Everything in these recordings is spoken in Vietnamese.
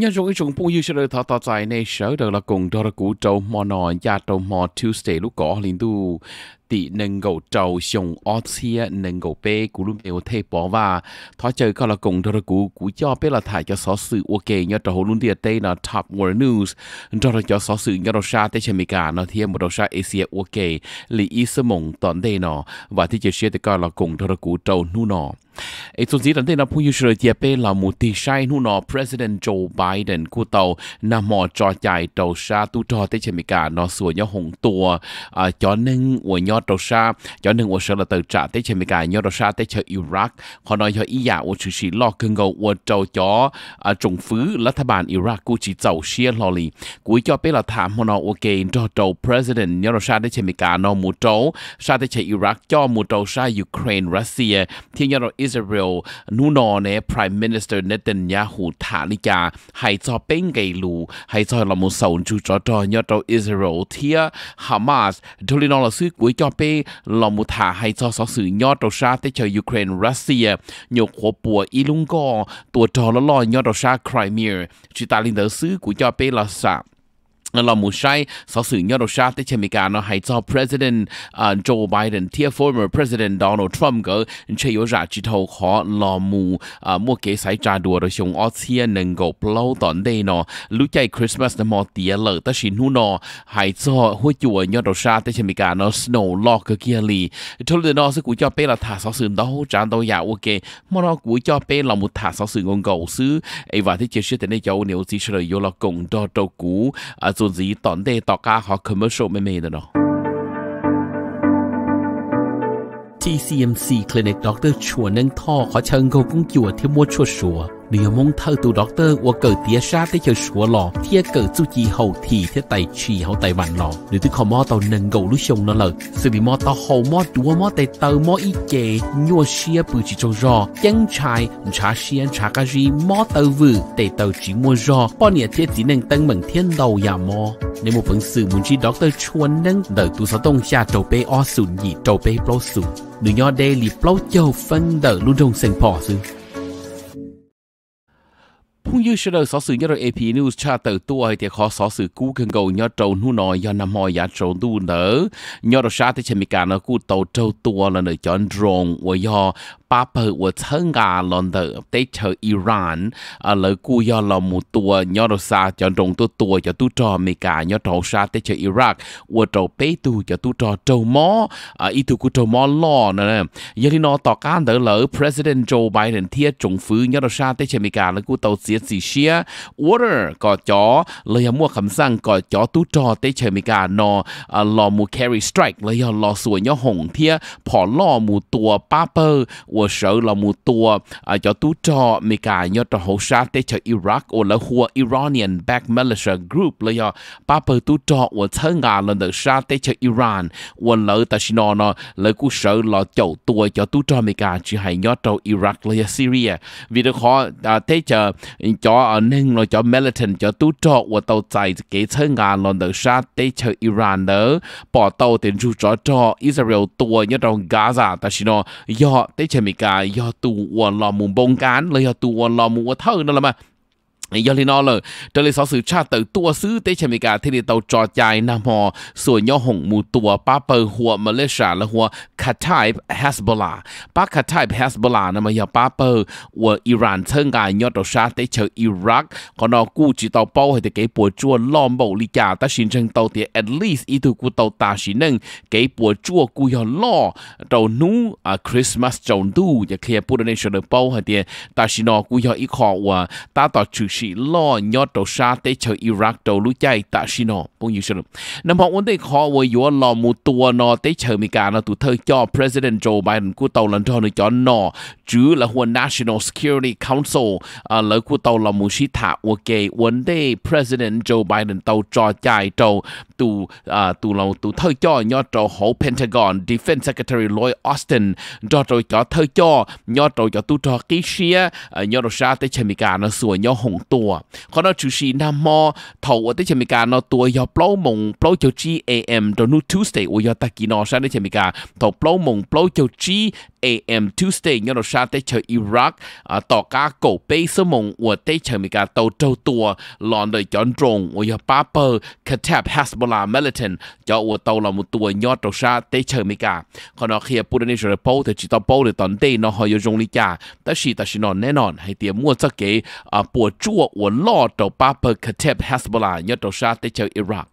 nhân dụng ý chúng bung yêu chơi thọ thọ tại này sở được là cùng đo ra cú trâu mò nọ gia trâu mò Tuesday lúc có liên tu tỷ nâng gầu trầu xuống ô xia nâng gầu bê cú lùm bê ô thê bỏ và thó chơi có là cùng đó là cú cú cho bê là thải cho xó sự ok nhớ trầu hồ lùm địa tây là top world news cho là cho xó sự nhớ đầu xa tây chemi gà nó thiên một đầu xa asia ok lì ý sơ mộng tọn đây nó và thì chơi xe thì có là cùng đó là cú trầu nu nó ấy tuần gì đến là ผู้ยุชเลยเจียเป้เรามูตีใช้นู่นอ President Joe Biden กูเตานำหมอจอใจเตาชาตุจอเตชมิกาเนาะส่วนย่อหงตัวอ่าจอหนึ่งอวยย่อ nhớ đầu xa cho nên tôi sẽ là từ trả tới trên mấy cái nhớ đầu xa tới chơi Iraq họ nói cho ý giả tôi sự chỉ lo cưng ngầu tôi trâu cho à, trùng phứ là thà bàn Iraq cũng chỉ giàu xe lo lì cuối cho biết là thảm họ nói ok cho trâu president nhớ đầu xa tới trên mấy cái nó một trâu xa tới chơi Iraq cho một trâu xa Ukraine Russia thì nhớ đầu Israel nu nó nè prime minister Netanyahu thả lý cha hay cho bên cái lù hay cho là một sầu chú cho cho nhớ trâu Israel thì Hamas thôi nó là suy cuối cho อนเป้ลอมุทาให้จอสอสื่อยอดรัวชาติเชยยูเครน รัสเซียยกหัวปัวอีลุงกอตัวจอละลอยยอดรัวชาไครเมียชิตาลินเดอร์ซื้อกูจอเป้ลอสาเราหมู่ใช้สอสื่อยอดชาติเชมิกาเนาะให้เจ้า president Joe Biden ที่ former president Donald Trump Christmas ก็ใช้ยจาจิทขอลอมูมัวเกสายจาดัวเราชงออเซียนึงกบเล่าตอนเดนอรู้ใจคริสต์มาสนมอเตียเลยตชินหูนอให้เจ้าหัวจัวยอดชาติเชมิกาเนาะ snow ลอกเกียลีทุเรนอสกูจอเปละถาสอสื่อดอจานดอยาโอเคมอนอกูจอเปละมุถาสอสื่องงกซื้อไอ้ว่าที่เจชื่อแต่ในเจ้าเหนียวซีเฉลยโยละกงดอดกู做是当代大家好 commercial 妹妹的咯。TCMC Clinic Dr. ชัวนั่งท่อขอเชิงเขากุ้งกิวที่มัวชัวชัว你有梦头读 doctor，我狗爹杀的就说了，贴狗自己后提贴带去后带完了，你都靠摸到能够录用了了，所以摸到后摸多摸带头摸一节，我些不去做热，应柴查先查个是摸到位，带头只摸热，半年贴只能等明天到呀摸。你冇本事，唔知 doctor 穿能得读啥东西，就被二ศูนย์หยี就被ปล้นศูนย์หรือยอดเดลิปล้นเจ้าฟันเดอร์ลุงจงเซงพอซื้อพุ่งยื้อเสนอสอสื่อยอดเอพีนิวชาเติตัวให้เตียขอสอสื่อกู้เกินกยอดโจนหูนอยยอนำหอยยาโจนดูเนอยอดชาที่เชมิการนะกู้โตโจตัวละเนยจอนตรงวยอปาเปอร์วัชงาลอนเดอร์เตเชอร์อิรันเลยกูยอลมูตัวยอรซาจะตรงตัวตัวจะตุจอเมกายอดอชาเตเชอร์อิรักวัวโจเปตูจะตุจอโจมออ่าอีทุกุโจมอลอนะเนี่ยยังที่นอต่อการเดอเล์ประธานโจไบเดนเทียจงฟื้นยอรชาเตเชออเมิกาแล้กูเตาเสียสีเชียวอเตอร์ก่อจอเลยมั่วคำสั่งก่อจอตุจอเตเชออเมิกานออ่าลอมูแครีสไตรค์เลยยอรอสวยยอหงเทียผ่อนล่อมูตัวปาเปอร์ là mù à, cho cho cả cho Iraq 我了或 Iranian back militia group bờ cho lần cho Iran ta là chậu cho cả 我了但是呢呢了股手老叫多叫都找没干只还要找 Iraq 了要 Syria vì được khó à thế chờ cho à, nên là cho militant cho tú cho và tàu chạy cái chơi ngàn lần được sát thế cho Iran đó bỏ tàu tiền chú cho cho Israel tua nhớ trong Gaza ta chỉ nó do thế cho มิกายอตูอวนลอมุมบงการเลยอตูอวนลอมุอเท่านั่นละมายอลินอเลยเจเลยสอสื่อชาติตัวซื้อเตชมิกาที่นี่เตาจอใจนามอส่วนย่อหงมูตัวป้าเปิหัวมาเลเซียและหัวคาทายฮัสบลาป้าคาทายฮัสบลานะมายาป้าเปิหัวอิหร่านเชิงกายยอดชาติเชออิรักก็นอกู้จิตเตาเป้าให้เตเกปัวจัวล้อมเบาลิกาตาชินเชิงเตาเตีย at least อีทูกูเตาตาชินึงเกปัวจัวกูยอล่อเตานูอ่าคริสต์มาสจงดูจะเคลียร์ปูดในเชลเป้าให้เตียตาชินอกูยออีคอว่าตาต่อชื่อ sĩ lo nhỏ đầu xa tế chờ Iraq đầu lũ chạy tạ xí nó bông như sớm nằm học vấn đề khó với yếu lo một tua nó tế chờ Mỹ cả nó tụ thơ cho President Joe Biden của tàu lần cho nó cho nó chứ là huân National Security Council à, lỡ của tàu là một sĩ thả ok vấn đề President Joe Biden tàu cho chạy tàu tụ à, tụ là tụ thơ cho nhỏ trò hậu Pentagon Defense Secretary Lloyd Austin cho trò cho thơ cho nhỏ trò cho tụ trò kỹ xia à, nhỏ trò xa tế chờ Mỹ cả nó sủa nhỏ hồng ตัวขอนอจูชีนามอถาวได้เชมิกาเนาตัวยอปล้มงปล้โจจีเอ็มโดนูทูสเตย์อยตะกินอชาได้เชมิกาถาวปล้มงปล้โจจีเอ็มทูสเตย์ยอนชาได้เชอิรักต่อกาโกเปสมงอวดได้เชมิกาเตาเจ้าตัวลอนโดยจอนตรงอยปาเปอร์คาแทบฮัสบลาเมลิเทนจออวดเตาลอมตัวยอดตชาได้เชมิกาขอนอเคียปูดนิชเรโปแต่จิตอโปเลยตอนเตนอหอยจงลิกาแต่ชีแต่ชินอนแน่นอนให้เตียมั่วจะเก๋ปวดจู่วอวนล่อเจ้าปาเปอร์คาเทปฮัสบลายยอดเจ้าชาติเจ้าอิรัก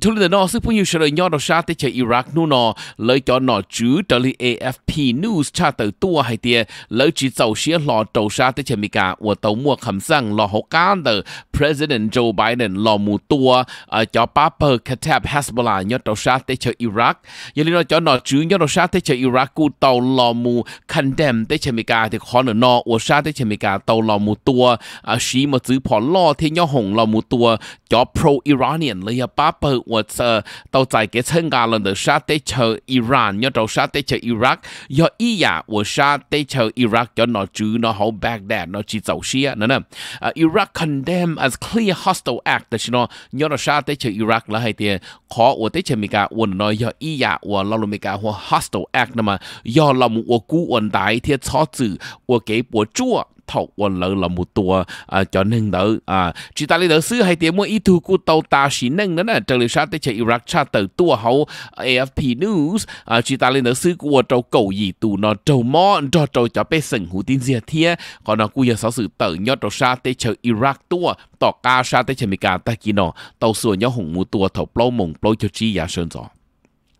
Trong lần đó, sự phong hiệu sở nhỏ đó xa tế chờ Iraq nụ nọ, lời cho nọ chứ trở AFP News trả tờ tùa hai tìa, lời chỉ dầu xế lọ trầu xa tế chờ mì cả, ua tàu mua khẩm sang lọ ho cá tờ President Joe Biden lọ mù tùa, ờ, cho Papa Katab Hezbollah nhỏ đó xa tế chờ Iraq. Giờ lý cho nọ chứ nhỏ đó xa tế chờ Iraq cụ tàu lọ mù condemn tế chờ mì cả, thì khó nở nọ, ua xa tế chờ mì cả tàu lọ mù tùa, ờ, xí mà giữ phỏ lọ thế nhỏ hồng lọ mù tùa, cho pro-Iranian lấy bà 巴布或者都在给参加了的沙地球 Iran，要到沙地球 Iraq，要伊呀，我沙地球 Iraq 要拿住拿好 Baghdad，拿去走西啊，那呢，啊 Iraq condemn as clear hostile act，但是呢，要到沙地球 Iraq 了还点，可我地球米家我呢要伊呀，我老路米家我 hostile act，那么要老我古文大一天草子，我给我做。thọ quân lỡ là một tua à, cho nên đỡ à chỉ ta lấy đỡ xứ hay tiếng mua ít thu của tàu ta chỉ nâng đó nè trở lại sát tới chạy Iraq cha từ tua hậu AFP News à chỉ ta lấy đỡ xứ của trâu cầu gì tù nó trâu mò cho trâu cho bé sừng hủ tin gì thế còn nó cũng giờ sáu sự tự nhớ trâu sát tới chợ Iraq tua tàu ca sát tới chạy Mỹ cả ta kia nó tàu sửa nhớ hùng một tua thọ plau mùng plau cho chi giả sơn rồi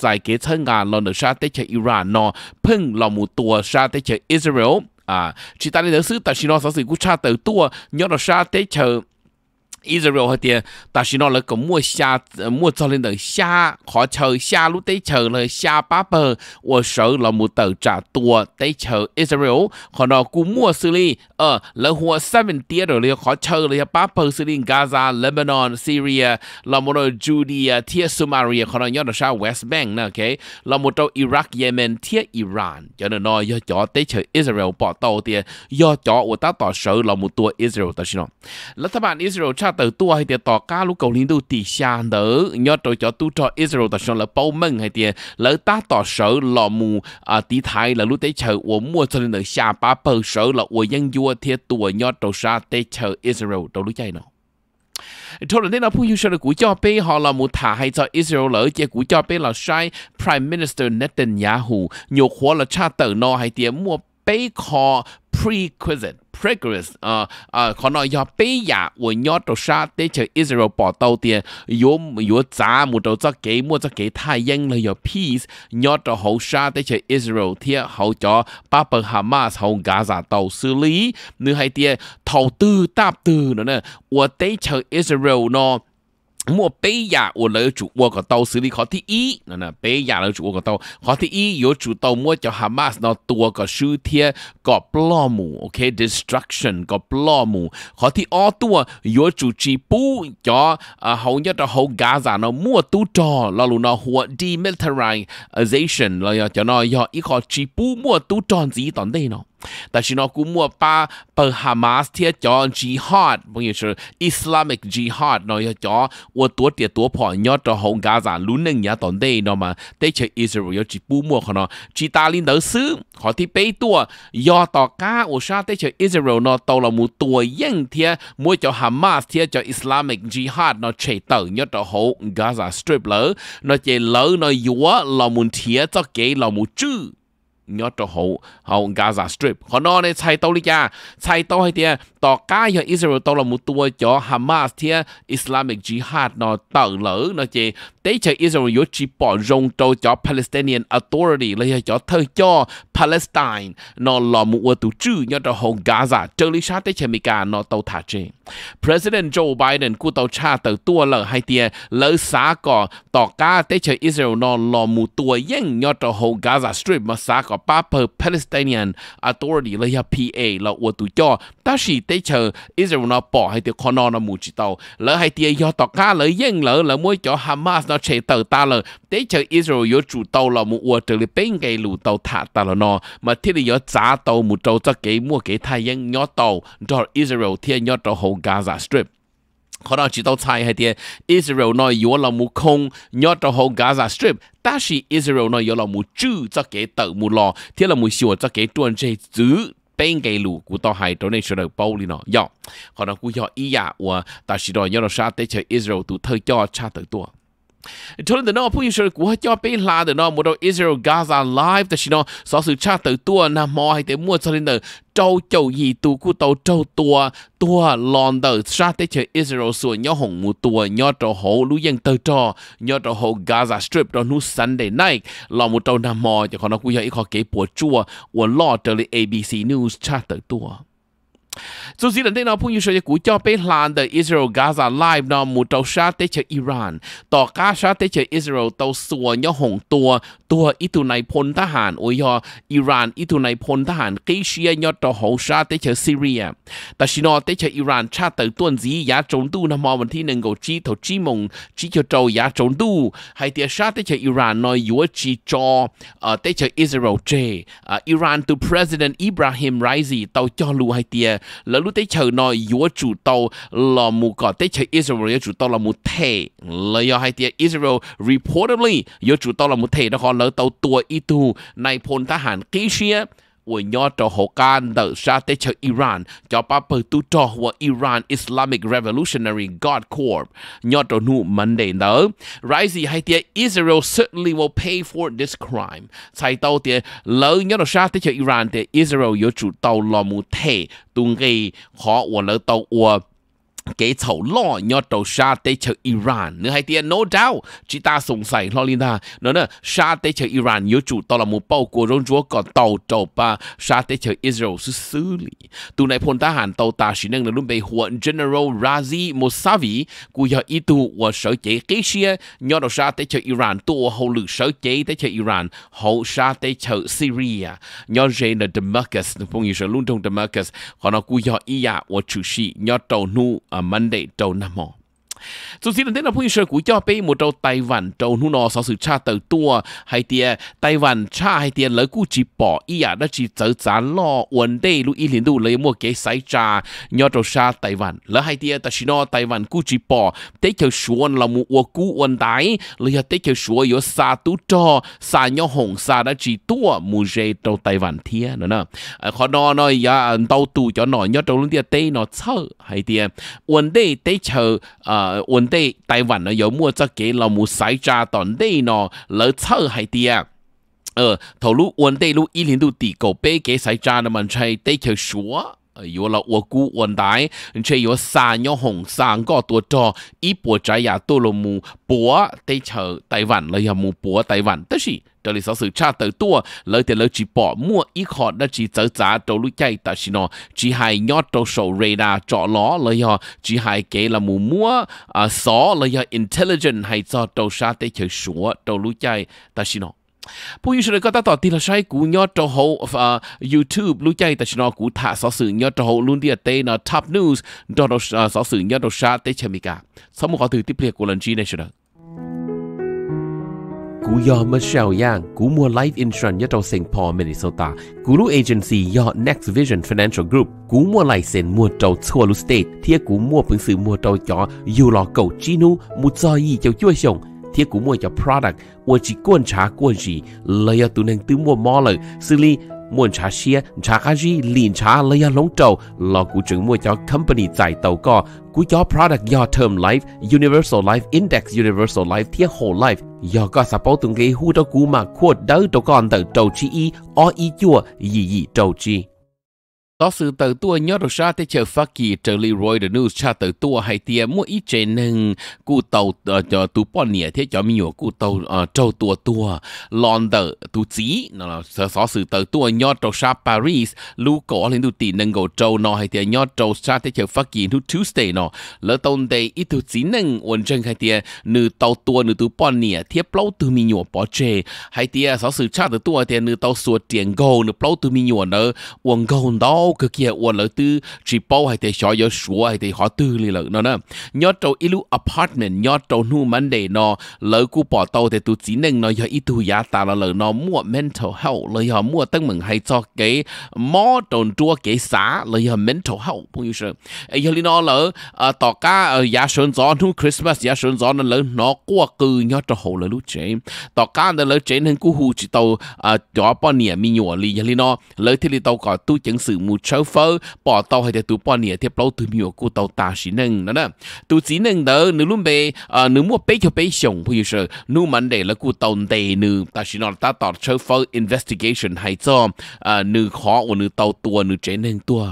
ใจเกเชิงงานลอนเดชาเตชอิรานนอเพิ่งลอมูตัวชาเตชอิสราเอลอ่าชิตาเลเดอร์ซื้อแต่ชินอสสิกุชาเตอตัวย้อนชาเตช Israel hơi tiền ta xin nói là cũng mua xa mua cho lên đời xa khó chờ xa lúc tới chờ là xa bá bờ và sợ là một tờ trả tua tới chờ Israel họ nó cũng mua xử lý ờ là hoa seven tia rồi là khó chờ là bá bờ xử lý Gaza Lebanon Syria là một nơi Judea tia Sumaria, họ nó nhớ là sao West Bank nè ok là một trong Iraq Yemen tia Iran cho nên nó do chó tới chờ Israel bỏ tàu tiền do chó của ta tỏ sợ là một tua Israel ta xin nói là các bạn Israel 那头多还点大家如果领导底下头，要对着都着 Israel 的上了包门还点，老大到手老母啊底台了，如得求我摸着了下巴包手了，我应有贴多要到啥得求 Israel 都如在呢。除了呢個潘曉上嘅股交杯學啦，冇談係在 Israel 佬嘅股交杯啦，sai Prime Minister Netanyahu 肉火啦，差到咯係點麼？被考 prerequisite prerequisite 啊啊，可能要背呀，我要多少得求 Israel 报道的，有有咱们都做给么做给太阳了要 peace，要多好少得求 Israel 贴好叫巴本哈马斯好加沙到 xử lý，你还得投 tư 搭 tư 了呢，我得求 Israel 呢。莫贝亚我楼主我个刀是你考第一，那那贝亚楼主我个刀考第一有主刀莫叫哈马斯那多个数天个布拉姆，OK destruction 个布拉姆，考第二多有主吉布叫啊后日的后加萨那莫都着，那路那或 demilitarization 那要叫那要一个吉布莫都着自己当内呢。但是呢，古莫把本哈马斯贴叫 jihad，朋友是 Islamic jihad，那要叫我多点多跑，要到红加沙路能也当地，那么对起 Israel 要只不莫可能，只打领导师，好ที่被多要到家，我说对起 Israel 呢，到了木多硬贴，莫叫哈马斯贴叫 Islamic jihad，那切到要到红加沙 strip 了，那这了那有啊，老木贴做给老木住。nhớ cho hậu hậu Gaza Strip họ nó này chạy tàu đi cha chạy tàu hay tiền ต่อก้ายอิสราเอลตอลมุตัวจอฮามาสเทียอิสลามิกจิฮาดนอต่อเหลือนะเจเตชอิสราเอลยุจิปอนรงโตจอปาเลสไตเนียนออโตริตี้เลยจอเธอจอปาเลสไตน์นอลอมัวตูจื้อยอดหงกาซาเจอริชาเตชมิกานอตถาเจ President Joe Biden กูตชาเตตัวเลอให้เตียเลอสาก่อต่อก้าเตชอิสราเอลนอลอมูตัวเย่งยอดหงกาซาสตรีปมาสาก่อป้าเพอปาเลสไตเนียนออโตริตี้เลย PA เราอวตูจอตาชี tế chờ Israel nó bỏ hay tiêu Conor nó mù chỉ tàu lỡ hay tiêu do tọt cá lỡ yên lỡ lỡ mỗi chỗ Hamas nó chạy tàu ta lỡ tế chờ Israel yo chủ tàu là mù uo trở lại bên cái lù tàu thả ta lỡ nó mà thiết là yo giá tàu mù tàu cho cái mua cái thay yên nhỏ tàu cho Israel thiên nhỏ tàu hồ Gaza Strip chỉ hay 可能知道猜係啲 Israel yếu là mù không 呢有老母空，要到好 Gaza Strip, ta chỉ Israel yếu là là mù mù mù chữ cho cho cái cái tàu 呢有老母住則幾得冇咯，啲老母少則幾斷隻子。bên cái lù của tao hay chỗ này sẽ được bao đi nọ, yo họ nó cụ yo ý ya và ta chỉ đó nhớ nó sát tới chơi Israel tụ thời cho cha tới tua cho nên nó phụ nhân sự của cho bé là để nó một đầu Israel Gaza live thì nó so sự cha tự tua là mò hay để mua cho nên là châu châu gì tu của tàu châu tua tua lon đầu sát tới chơi Israel sửa nhớ hồng mù tua nhớ trò hồ lũ dân tơ trò nhớ trò hồ Gaza Strip đó nu Sunday night là một tàu nam mò cho còn nó cũng giờ họ kể kế bùa chua của lo trở lại ABC News cha tự tua dù gì lần đây nó phung yếu sở của cho bế lan the Israel Gaza live nó mù tàu xa tế chờ Iran. Tỏ cá xa tế chờ Israel tàu xùa nhó hồng tùa. Tùa ít tù này phôn thá hàn. Ôi yò Iran ít tù này phôn thá hàn. Kê xìa nhó tàu hồng xa tế chờ Syria. ta xin nó tế chờ Iran cha tử tuần dí giá trốn tu nó mò vấn thi nâng gầu chi thầu chi mông chi cho trâu giá trốn tu. Hay tìa xa tế chờ Iran nói yếu chi cho ờ, tế chờ Israel chê. Ờ, Iran tu President Ibrahim Raisi tàu cho lù hay tìa lỡ lúc tế chờ nói yếu chủ tàu là mù có tế chờ Israel yếu chủ tàu là mù thể lỡ yếu hai tia Israel reportedly yếu chủ tàu là mù thể đó họ lỡ tàu tua ít tu này phôn ta hàn kỹ xia của nhỏ trò hồ can đỡ sa tế chờ Iran cho Papa tu trò của Iran Islamic Revolutionary Guard Corps nhỏ trò nụ mần đề nở rãi hay tia Israel certainly will pay for this crime sai tàu tia lỡ nhỏ trò sa tế chờ Iran tia Israel yếu chủ tàu lò mù thể tung gây khó của lỡ tàu của cái chậu lo nhỏ đầu sa tới chợ Iran nữa hay tiền no doubt chỉ ta sung sài lo linda nó nữa sa tới chợ Iran nhớ chủ tàu là một bao của rong chúa còn tàu tàu ba sa tới chợ Israel xứ xứ. lý tụ này phun ta hàn tàu ta chỉ nên là luôn bị huấn General Razi Mosavi. của giờ ít tu và sở chế cái xe nhỏ đầu sa tới chợ Iran tu hậu lử sở chế tới chợ Iran hậu sa tới chợ Syria nhỏ rê là Damascus phong như sở luôn trong Damascus còn nó của giờ iya và chủ sĩ nhỏ tàu nu à on Monday, Donamo. Dù gì đến đây là phương sở của cho bê một trâu Tài Văn trâu nụ nọ sau sự cha tàu tua hay tìa Tài Văn cha hay tìa lấy cụ chỉ bỏ ý à đã chỉ trở giá lo ổn đây lưu ý liền đủ lấy mua cái sai trà nhỏ trâu xa Tài Văn lấy hay tìa ta xin nó Tài Văn cụ chỉ bỏ tế kiểu xuân là một ua cụ ổn đáy lấy tế kiểu xuân yếu xa tú trò xa nhỏ hồng xa đã chỉ tua mù dê trâu Tài Văn thia nữa nè à, khó đo nọ ya dạ, tàu tù cho nọ nhỏ trâu luôn tìa tê nọ chơ hay tìa ổn đây tế chờ à, 呃，問題台灣呢有冇則嘅老母使揸當地呢，嚟測係啲啊。呃，頭路問題路一零度地狗背嘅使揸呢，問題地球說。有了我姑問題，且有三樣紅三個多多，一波仔也多了木波地球台灣，了也木波台灣，但是。这里说是差得多，了的了只把摸一下，那只走咋走路 chạy，但是呢，只还要到手瑞啦，找牢了呀，只还给了木摸啊，少了呀，intelligent 还找到啥的去说走路 chạy，但是呢。ผู้ยูชเลยก็ตัดต่อทีละใช้กูยอดโจโฮอ่า YouTube รู้ใจแต่ชนอกูถ่าสอสื่อยอดโจโฮรุ่นเดียเตนะ Top News ดอดสอสื่อยอดโจชาเตชมิกาสมุขอถือที่เปลี่ยนกูลันจีในชนะกูยอมมาเชลย่างกูมัว life insurance ยะเจ้าเซงพอมินิโซตากูรู้ agency ยอ next vision financial group กูมัวไลเซนมัวเจ้าทั่วลุสเตทเทียกูมัวปึงสือมัวเจ้าจออยู่หลอเก่าจีนูมุจอยีเจ้าจ้วยชงเทียกูมัวเจ้า product อวจีก้วนชาก้วนจีเลยตุนังตื้อมัวมอเลยสิลี muốn trả xe trả cái gì liền trả lấy lóng trâu, là của trưởng mua cho company giải tàu co của cho product do term life universal life index universal life thiết whole life do có support từng cái hú đó cú mà quote đó tàu còn tờ trâu chi y o y chua gì gì trâu chi ต่อสื่อเติตัวยอดชาที่เจอฟักกี้เจอรีรอยเดนูชาเติตัวไฮเตียมั่วอีเจนึงกูเตาเอ่อจอตูป้อนเนี่ยที่จอมีอยู่กูเตาเอ่อเจ้าตัวตัวลอนเตอร์ตูจีนั่นแหละต่อสื่อเติตัวยอดชาปารีสลูกอลินดูตีนึงกูเจ้านอไฮเตียยอดเจ้าชาที่เจอฟักกี้ทุกทิวสเตย์เนาะแล้วตอนเดย์อีตูจีนึงวันจันทร์ไฮเตียนือเตาตัวนือตูป้อนเนี่ยเทียบเปล่าตูมีอยู่ปอเจไฮเตียต่อสื่อชาเติตัวเตียนือเตาสวดเตียงโกนือเปล่าตูมีอยู่เนอะวงโกนดอ bao cực kia uốn lỡ tư chỉ bao hay thì cho yếu số hay thì họ tư lì lỡ nó nè nhớ trâu ilu apartment nhớ trâu nu mắn để nó lỡ cú bỏ tàu thì tu chỉ nên nó yếu ít tu giá ta là lỡ nó mua mental health lỡ họ mua tăng mừng hay cho cái mó trồn chua cái xã lỡ họ mental health bao nhiêu sự ấy giờ nó lỡ à, tỏ cá à, giá sơn gió nu Christmas giá sơn gió nó lỡ nó qua cừ nhớ trâu hồ lỡ lúc chế tỏ cá nó lỡ chế nên cú hù chỉ tàu gió bao nhiêu mi nhủa lì giờ nó lỡ thì lì tàu có tu chứng sự mua châu phơ bỏ tàu hay từ bỏ nĩa tiếp lâu từ miêu của tàu ta xí nâng đó nè từ xí nâng đó nếu luôn bề ờ, nửa mua bé cho bé sống bây giờ nếu mình để là của tàu đề nữ ta xí nó ta tàu châu phơ investigation hay cho ờ, nửa khó của nửa tàu tua nửa trẻ nâng tua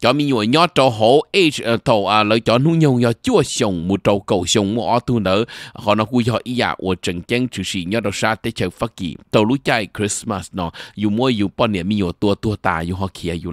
cho mình nhồi nhót cho hổ age ờ, tàu à lấy cho nuôi nhau nhau chua sống một trâu cầu sống một ô tu nữa họ nó cúi họ ý dạ à của trần chân chữ sĩ nhớ đâu xa tới chờ phát kỳ tàu lũ chạy Christmas nọ dù mua dù bọn nè mình nhồi tua tua ta dù họ kia dù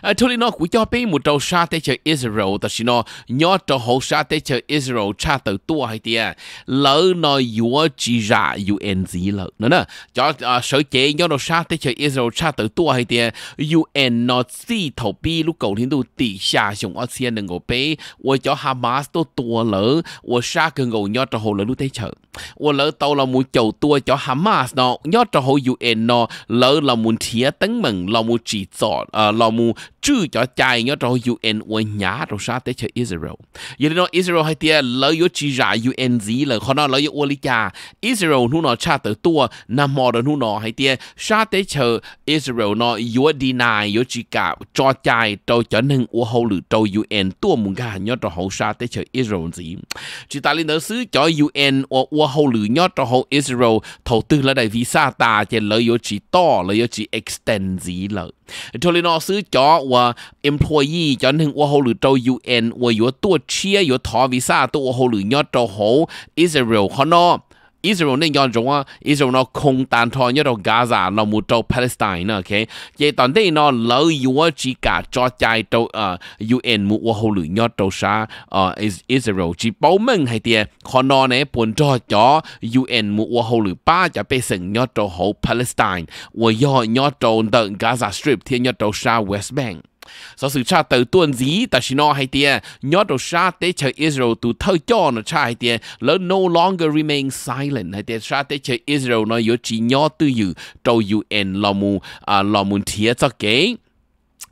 À, thôi nó cũng cho biết một trâu sa tế chờ Israel ta xin nó nhớ trâu hậu sa tế chờ Israel cha từ tua hay tia lỡ nó dùa chỉ ra UN gì lỡ nữa nè cho à, sở chế nhớ nó sa tế chờ Israel cha từ tua hay tia UN nó chỉ thầu bi lúc cầu thiên tu tỷ xa dùng ở xe đừng ngồi bé và cho Hamas tôi tua lỡ và sa cần ngồi nhớ trâu hậu lỡ lúc tế chờ và lỡ tàu là muốn chầu tua cho Hamas nó nhớ trâu hậu UN nó lỡ là muốn thía tấn mừng là muốn chỉ chọn à, là como chữ cho chạy nhớ rồi UN ôi nhá rồi sa tế cho Israel giờ nó Israel hay tia lỡ yo chỉ ra UN gì là họ nó lỡ yo ôi cha Israel nu nó cha tới tua nam mò rồi nu nó hay tia sa tế cho Israel nó yo deny yo chỉ cả cho chạy trâu cho nên ua hậu lử trâu UN tua mùng gà nhớ rồi hậu sa tế cho Israel gì chỉ ta lên đó xứ cho UN ua ua lử nhớ rồi hậu Israel thầu tư là đại visa ta chỉ lỡ yo chỉ to lỡ yo chỉ extend gì lỡ cho nên nó xứ cho 我 employee จนถึงว่าเขาหรือเจ้า UN ว่าอยู่ตัวเชียอยู่ทอวีซ่าตัวเขาหรือยอดเจ้าเขาอิสราเอลเขาเนาะ Israel 呢樣種啊，Israel 呢空彈台一度 Gaza 呢冇到 Palestine 呢，OK，而當地呢老有啊自家作債到啊 UN 冇我好亂一到啥啊 Israel 自保命係啲，可能呢本作咗 UN 冇我好亂巴就被成一到好 Palestine，我要一到到 Gaza Strip 天一到啥 West Bank。sau sự cha từ tuần gì ta chỉ nói hay tiền nhớ đồ cha tế chờ Israel từ thời cho nó cha hay tiền lỡ no longer remain silent hay tiền cha tế chờ Israel nói yếu chỉ nhớ tư dự trâu dù en lò mù à lò mù thiệt cho kế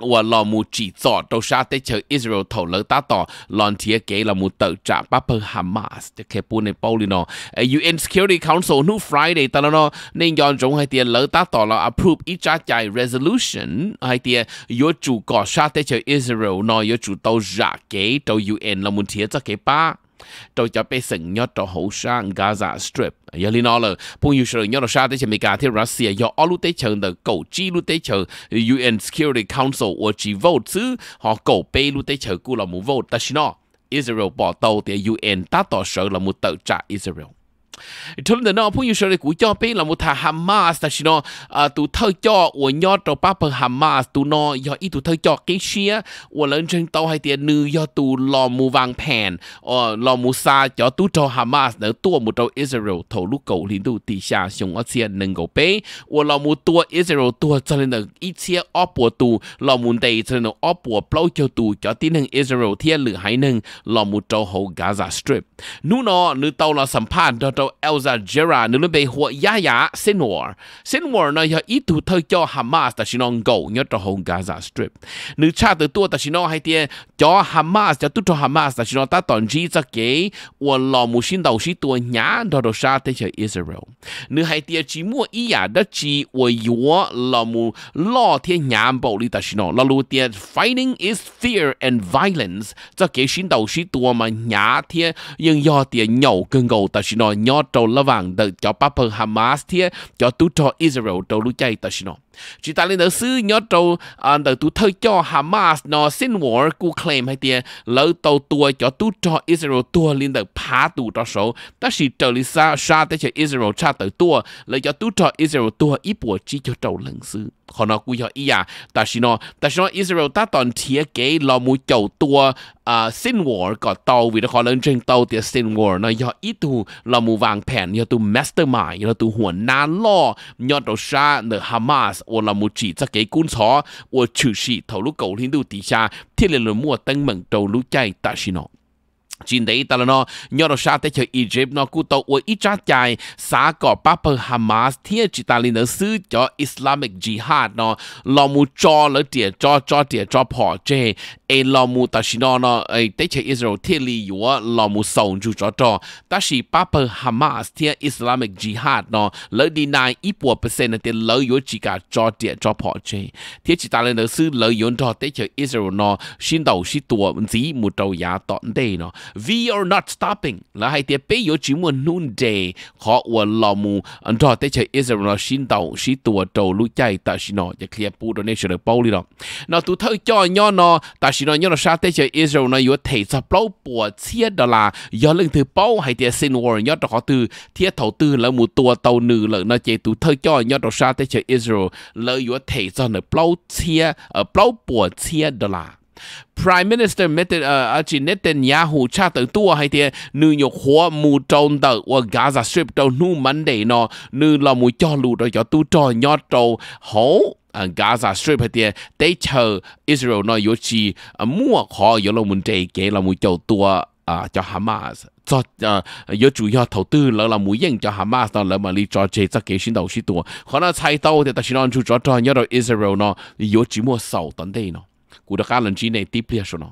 và lò mù chỉ tỏ đâu sa tế chờ Israel thổ lỡ ta tỏ lòn thía kế là mù tự trả bắp hơn Hamas để kẹp buôn này Paulino UN Security Council nu Friday ta nó nên yon chúng hay tiền lỡ ta tỏ là approve ý trả chạy resolution hay tiền yo chủ cỏ sa tế chờ Israel nó yo chủ tàu giả kế tàu UN là mù thía cho kế ba tôi cho bé sinh nhớ cho hậu sa Gaza Strip giờ li nó là phong yêu sự nhớ là sa tới chỉ Mỹ thì Russia do ở lúc tới chờ được cầu chi lúc tới chờ UN Security Council ở chỉ vote chứ họ cầu bé lúc tới chờ cũng là muốn vote ta xin nó Israel bỏ tàu thì UN ta tỏ sợ là một tự trả Israel trong đó nó phụ nữ sẽ cũng cho bên là một thằng Hamas, ta chỉ nó à, tụ thơ cho của nhau trong ba phần Hamas tụ nó do ít tụ cho cái xe của lớn trên tàu hay tiền nữ do tụ lò mù vàng phèn, ờ lò mù cho tụ cho Hamas nữa tua một trong Israel thổ lúc cầu liên tụ tì xa xuống ở xe nâng cầu bế, của lò mù tua Israel tua cho nên là ít xe ở bộ tụ lò mù đầy cho nên là ở bộ bao cho tụ cho tiến hành Israel thiên lửa hải nâng lò mù châu hậu Gaza Strip. Nú nó nữ tàu là sầm phản cho châu 叫 Al Jazeera 你被火呀呀 Sinwar Sinwar 呢要一度特叫 Hamas 但是能够要到红 Gaza Strip 你查得多但是呢还点叫 Hamas 叫都叫 Hamas 但是呢他当时这给我老母亲都是多年到到啥的叫 Israel 你还点寂寞一呀的寂我我老母老天娘暴力但是呢老路点 fighting is fear and violence 这给新都是多么伢天应要点鸟跟狗但是呢 nhỏ trâu là vàng đợi cho Papa Hamas thiê cho tu cho Israel trâu lũ chạy tới nó chỉ ta lên đỡ sư nhỏ trâu đợi tu thơ cho Hamas nó xin war cú claim hay thiê lỡ tàu tua cho tu cho Israel tua lên đợi phá tù cho số ta chỉ trâu lý xa xa tới cho Israel cha tới tua lỡ cho tu cho Israel tua ít bùa chỉ cho trâu lần sư 可能估咗一啊，但是呢，但是呢，Israel 搭當鐵幾老母就多啊，sin war 個到位的可能正到啲 sin war 呢，要一度老母วางแผน要度 mastermind 要度หัวหน้าล่อ要度殺呢 Hamas 我老母只則幾官錯我處事投入狗領度底下，鐵了了莫登門到路在，但是呢。จินเดีตลอดเนาะยอรชาติเฉยอียิปต์เนาะกูตอวอิจจาใจ สากอบปะเพอร์ฮามาสเทียจิตาลีเนเนซื้อจออิสลามิกจิฮาดเนาะ ลอมูจอแล้วเตียจอจอเตียจอพอเจ ai lo mu ta chỉ nó nó ai eh, tế chế Israel thiết lý yếu eh, lo mu sống chú cho cho ta chỉ Papa Hamas thiết Islamic Jihad nó lỡ đi nai ít bộ percent thì lỡ yếu chỉ cả cho địa cho họ chế thiết chỉ ta lên đó sư lỡ yếu cho tế chế Israel nó xin đầu xin tua gì mu đầu giá tọn đây nó we are not stopping là hai tiết bây yếu chỉ muốn nôn đề họ ở lo mu anh cho tế chế Israel nó xin đầu xin tua đầu lũ chạy ta chỉ nó để clear pool donation được bao đi đó nó tụi thơ cho nhau nó ta chỉ nói nhớ là sao tới chơi Israel nói yếu thể cho bao bùa chia đó là do lưng thứ bao hay thì xin war nhớ đó họ từ thiết thầu tư là một tua tàu nữ là nó chế tụ thơ cho nhớ đó sao tới chơi Israel là yếu thể cho nó bao chia ở ờ, bao bùa chia đó là Prime Minister Meten uh, chỉ Netanyahu cha tự tua hay thì nữ nhục hóa mù trôn tử ở Gaza Strip đầu nu mắn để nó nữ là mù cho lù rồi cho tu trò nhọt trâu hổ 呃 Gaza Strip 嗰啲，地球 Israel 呢有時啊，冇可有了問題嘅，啦冇就多啊，叫 Hamas 做啊，有主要投資啦，啦冇應叫 Hamas 啦，啦嘛你做這則嘅先到許多，可能猜到嘅，但是呢就做做要到 Israel 呢有只冇少等地呢，古得可能只呢 deeply 說呢。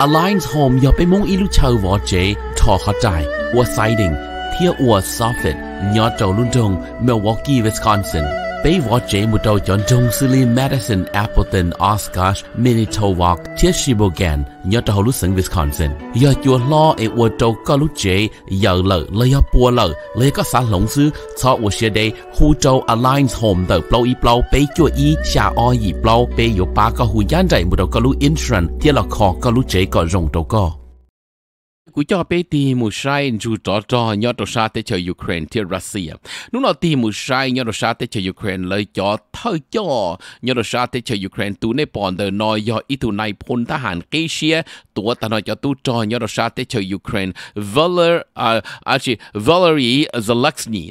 Alliance Home 要被蒙一路抽和者錯合債和 siding 貼和 soffit 要做論中 Milwaukee Wisconsin。Baywatch một trò chọn trong Silly Madison Appleton Oscar Manitowoc thiết Shebogan nhớ trò lúc sân Wisconsin giờ chùa lo e một trò có lúc chế giờ lợ lấy ở bùa lợ lấy có xã lộng sư cho một xe đây khu trò Alliance Home tờ plau y plau bấy chùa y xa o y plau bấy yếu ba có hù gián dạy một trò có lúc insurance thiết là khó có lúc chế có rộng trò có กูจะไปตีมูชัยจูจอจอยอดชาติเชยยูเครนที่รัสเซียนู่นเราตีมูชัยยอดชาติเชยยูเครนเลยจอเท่าจอยอดชาติเชยยูเครนตูในปอนเดอร์นอยออีตูในพลทหารเกเชียตัวตนอยอตูจอยอดชาติเชยยูเครนวอลเลอร์อ่าอาชีวอลเลอรีซาลักสนี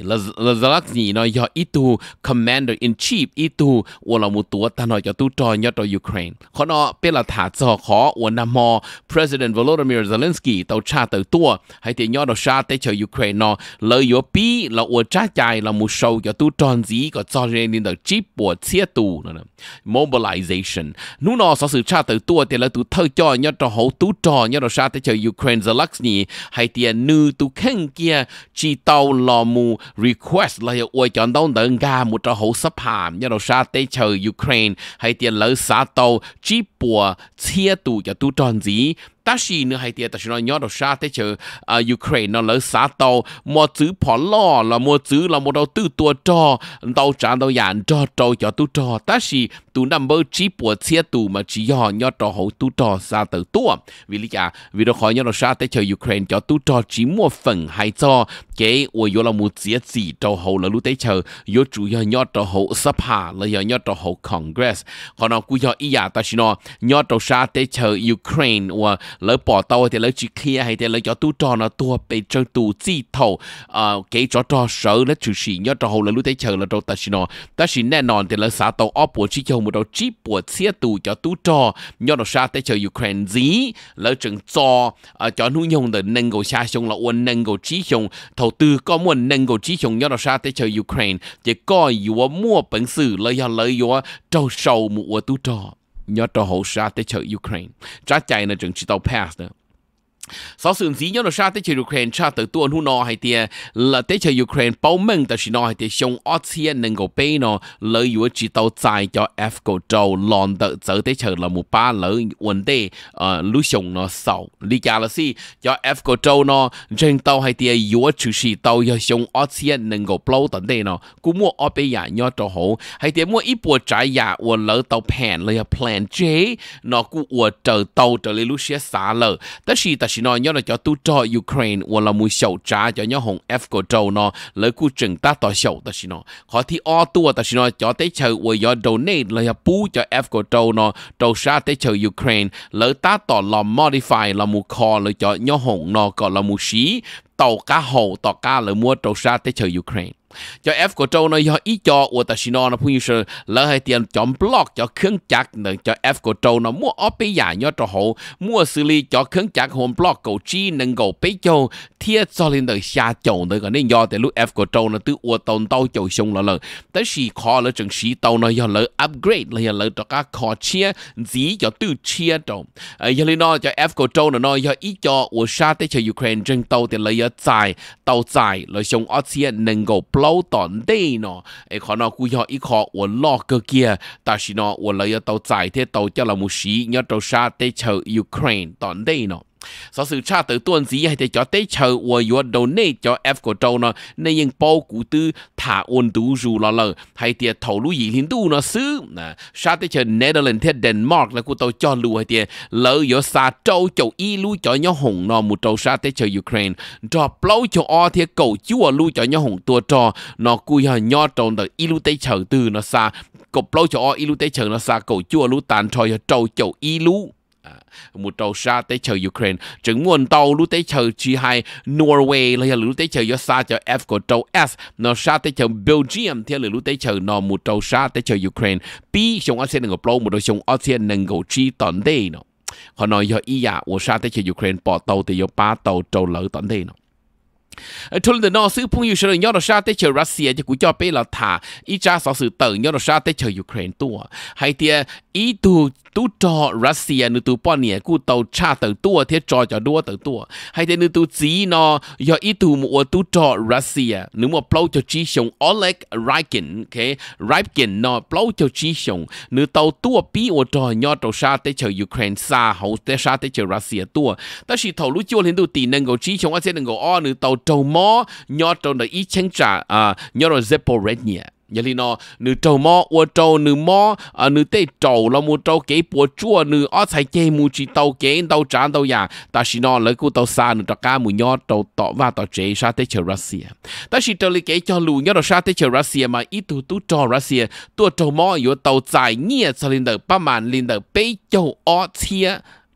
ซาลักสนีนอยออีตู commander in chief อีตูอวลามูตัวตนอยอตูจอยอดยูเครนขอนอเป็นหลักฐานจอขออวนามอ president Volodymyr Zelensky ตาวชา tha từ tua hay thì nhỏ đó xa tới cho Ukraine lời lợi yếu bí là ua trả chạy là một sâu cho tu tròn gì có cho nên nên là chip của chia tù nữa mobilization nú nó sở sự trả từ tua thì là tu thơ cho nhỏ cho hậu tu tròn nhỏ đó xa tới cho Ukraine Zelensky hay thì nữ tu khen kia chi tàu lò mù request là ua chọn đâu đỡ ga một cho hậu sắp hàm nhỏ đó xa tới cho Ukraine hay thì lỡ xã tàu chip của chia tù cho tu tròn gì tashi nữa hay tiệt tashi nó nhớ đồ sát thế chứ à, Ukraine nó lỡ xả tàu mua chữ bỏ lo là mua chữ là mua đầu tư tua trò tàu trả tàu dàn trò cho cho tu trò tashi tu number chip của chia tu mà chỉ do nhau trò hậu tu trò xa tới tua à. vì lý à vì đó khỏi nhau nó xa tới chờ Ukraine cho tu trò chỉ mua phần hay cho cái ôi yo là một chia chỉ trò hậu là lúc tới chờ yo chủ do nhau trò hậu sắp hạ là do nhau trò hậu Congress còn nó cũng do ý à ta chỉ nó nhau trò xa tới chờ Ukraine và lỡ bỏ tàu thì lỡ chỉ kia hay thì lỡ cho tu trò nó tua bị chơi tu chỉ thầu ờ, cái cho trò sợ nó chủ sĩ nhau trò hậu là lúc tới chờ là trò ta chỉ nó ta tàu chỉ cho một đầu chip của xe tù cho tú trò do nó xa tới chờ Ukraine dí lỡ chừng ờ, cho cho nu nhung để nâng cầu xa xong là uốn nâng cầu trí xong thầu tư có muốn nâng cầu trí xong do đầu xa tới chờ Ukraine chỉ có yếu mua bản sự lỡ do lỡ yếu trâu sầu một tú trò do đầu hậu xa tới chờ Ukraine trái chạy là trường chỉ tàu pass nữa sau sự gì nhớ nó sao tới chơi Ukraine cha tới tuôn hu nó hay tiền là tới chơi Ukraine bao mừng tới chỉ nó hay tiền xong Austrian nâng cầu bê nó lợi dụng chỉ tàu tài cho F cầu trâu lòn tới tới tới chơi là một ba lợi vấn đề ờ lúc xong nó sau lý giải là gì cho F cầu trâu nó trên tàu hay tiền dụng chỉ chỉ tàu cho xong Austrian nâng cầu bao tận đây nó cũng mua ở bây giờ nhớ cho hổ, hay tiền mua ít bộ trái giả của lỡ tàu pan lấy plan J nó cũng của trời tàu trở lên lúc xé xả lỡ tới nhiên tới chỉ nói nhớ là cho tu cho Ukraine hoặc là mùi sầu trá cho nhớ hồng F của Châu nó lấy cú trừng ta tỏ sầu ta chỉ nói khó thì o tua ta chỉ nói cho tới chờ và do donate là bù cho F của Châu nó trâu xa tới chờ Ukraine lấy ta tỏ là modify là mùi kho lấy cho nhớ hồng nó gọi là mùi xí tàu cá hồ tỏ cá lấy mua trâu xa tới chờ Ukraine cho F của trâu nó do ý cho của ta xin nó phun như lỡ hay tiền chọn block cho khương chắc nữa cho F của trâu nó mua ốp bây giả nhớ cho hậu mua xử lý cho khương chắc hồn block cầu chi nâng cầu bây châu thiết cho lên đời xa châu nữa còn nên do từ lúc F của trâu nó tự ua tàu tàu châu sông là lỡ tới xì khó lỡ chừng xì tàu nó do lỡ upgrade là lỡ cho các khó chia dí cho tự chia trâu giờ lên nó cho F của trâu nó do ý cho của xa tới cho Ukraine chân tàu thì lỡ giờ tài tàu tài lỡ sông Australia nâng cầu blow 短的呢，哎，可能古要一靠我老个个，但是呢，我了要到在的到叫了木西，要到啥的朝 Ukraine 短的呢。sau sự tra tử tuần gì hay thì cho tế chờ và yếu đầu nê cho F của châu nó nên những bao cụ tư thả ôn tú dù lo lờ hay thì thổ lũ gì hình tu nó xứ nè à, sa tế chờ Netherlands thế Denmark là của tàu cho lũ hay thì lỡ yếu sa châu châu y lũ cho nhau hùng nó một châu sa tế chờ Ukraine cho plau cho o thì cầu chúa lũ cho nhau hùng tua trò nó cùi hờ nhau châu tờ y lũ tế chờ từ nó sa cục plau cho o y lũ tế chờ nó sa cầu chúa lũ tàn trò châu châu y lũ một tàu xa tới chờ Ukraine chứng nguồn tàu lúc tới chờ G2 Norway là lúc tới chờ do xa chờ F của tàu S nó xa tới chờ Belgium thì là lúc tới chờ nó một tàu xa tới chờ Ukraine B chúng ta sẽ nâng bầu một đôi chúng ta sẽ nâng gầu chi tận đây nó họ nói do ý dạ à, của xa tới chờ Ukraine bỏ tàu thì do ba tàu tàu lỡ tận đây nó ทุนเดนอซื้อพุ่งอยู่เฉลยยอดชาติเชอรัสเซียจะกุจอเปลาถาอีจ้าสอสื่อเติร์ยอดชาติเชอยูเครนตัวไฮเตียอีตู tu cho Russia nữ tu bỏ nè cú tàu cha tàu tua thế cho cho đua tàu tua hay thế nữ tu chỉ nó do ý tu mua tu cho Russia nữ mua plau cho chi sống Oleg Rykin okay Rykin nó plau cho chi sống nữ tàu tua pi ô cho nhỏ tàu sa tế chờ Ukraine sa hậu tế sa tế chờ Russia tua ta chỉ thầu lúc chưa lên tu tì nâng gầu chi sông ở trên nâng gầu o nữ tàu trầu mò nhỏ tàu nó ý chăng trả à nhỏ rồi Zaporizhia ยาลีนอนือโจมออัวโจนือมออ่านือเต้โจเรามูโจเก๋ปัวชั่วนืออ้อใส่เจมูจีเตาเก๋เตาจานเตาอย่างตาชินอเลยกูเตาซานือตะก้ามูยอดเตาต่อว่าต่อเจชาเตเชรัสเซียตาชิเตลิเก๋จอลูยอดชาเตเชรัสเซียมาอีตูตูจอรัสเซียตัวโจมออยู่เตาจ่ายเงียสลินเดอร์ประมาณลินเดอร์เป้โจอ้อเทีย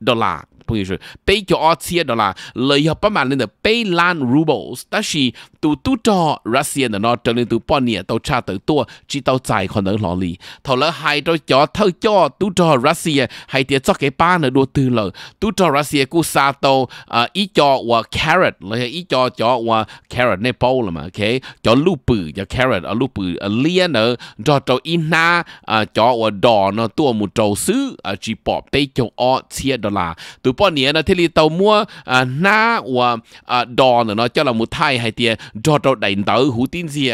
ดอลลาร์不是被叫二千的啦，了以后不满人的被烂 rubles，但是都都着 Russia 的呢，这里都半年都差得多，只到在可能哪里，头了还都叫偷叫都着 Russia，还得做给班的多对了，都着 Russia 故啥都啊，一叫我 carrot，了一叫叫我 carrot 那包了嘛，OK，叫路布叫 carrot 啊路布啊连呢，着着一拿啊叫我 d 呢多么着数啊，只把被叫二千的啦，都 đủ bao nó thì li mua à na và à đò nữa nó cho là một thai hay tiền cho đánh tàu hú tin gì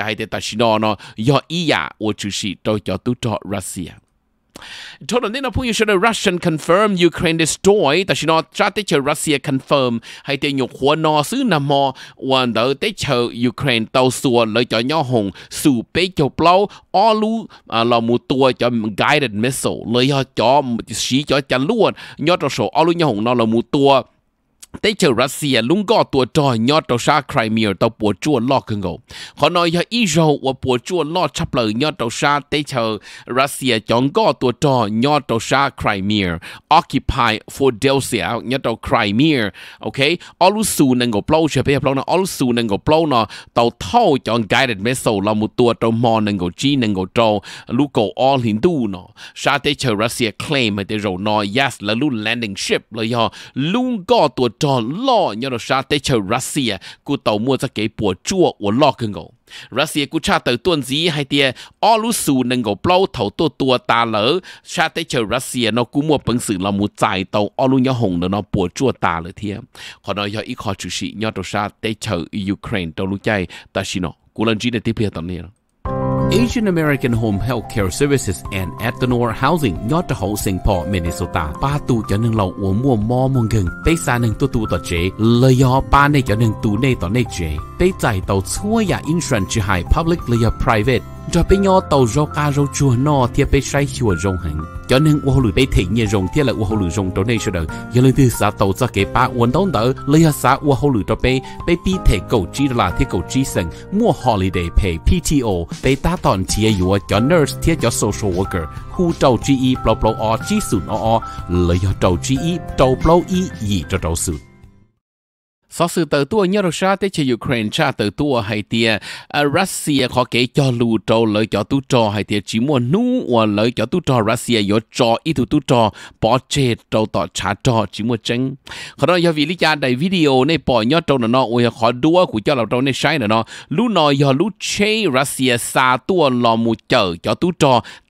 và chủ sĩ cho cho tu Toronina pu yishira Russian confirm Ukraine destroy ta shino chate che Russia confirm hay te nhục hua no sư nam mo wan đỡ te chờ Ukraine tàu xua lợi cho nhau hùng sù bế cho plau o lu là mu tua cho guided missile lợi cho cho xí cho chăn luôn nhớ cho số o lu nhau hùng nó là mu tua tế chờ Russia lúng gõ tổ trò nhỏ tàu sa Crimea tàu bộ chua lo cưng ngộ họ nói giờ Israel và bộ chua lo chấp lời nhỏ tàu sa tế chờ Russia chọn gõ tổ trò nhỏ tàu sa Crimea occupy Philadelphia nhỏ tàu Crimea ok olu su nâng ngộ blow chưa biết blow nó olu su nâng ngộ blow nó tàu thâu chọn guided missile là một tổ trò mò nâng ngộ chi nâng ngộ trò lúc cổ all Hindu nó sa tế chờ Russia claim mà tế rồi nói yes là luôn landing ship là do lúng gõ tổ trò cho lo nhớ được sao tới chờ Russia cú tàu mua ra cái bùa chua của lo cưng ngầu Russia cú cha tới tuần gì hay tia Ô lúc sù nâng ngầu bao thầu tua tua ta lỡ sao tới chờ Russia nó cú mua bằng sự là một giải tàu Ô lúc nhớ hồng nó nó bùa chua ta lỡ thiê Còn nói do ít khó chú sĩ nhớ được sao tới chờ Ukraine tàu lúc chay. ta xin nó cú lần gì để tiếp theo tầm này Asian American Home Health Care Services and Ethanol Housing nhớ cho hậu Minnesota ba tu cho nên lầu uống mùa mò mong gần tế xa nên tu tu tỏ chế lời do ba này cho nên tu này tỏ này chế tế giải tàu chua ya insurance chỉ public lìa private cho bé nhỏ tàu rau cá rau chua nọ thì bé say chua rong hành cho nên ô lùi bé thị nhẹ rong thì là ô lùi rong đó này sao đó giờ lên từ xã tàu ra cái ba uốn đón đỡ lấy ra xã ô lùi cho bé bé bị thể cầu trí là thì cầu trí sân mua holiday pay PTO bé ta toàn chỉ là yếu cho nurse thì cho social worker khu trâu chỉ y blau blau o chỉ sụn o o lấy cho trâu chỉ y trâu blau y gì cho trâu sụn សសឺទៅទួញរុស្ស៊ីទេជាយូក្រែនឆាទៅទួហើយទារុស្ស៊ីខកេចលូតូលើចទូចហើយទាជីមួនូអួលើចទូចរុស្ស៊ីយោចអ៊ីទូទូចបោចេតោតឆាចជីមួចឹងខរយោវិលីចាដៃវីដេអូនេះបោញតោណណអ៊ុយខដួគូចលតោនេះឆៃណណលូណយោលូឆេរុស្ស៊ីសាទួលមូចើចទូច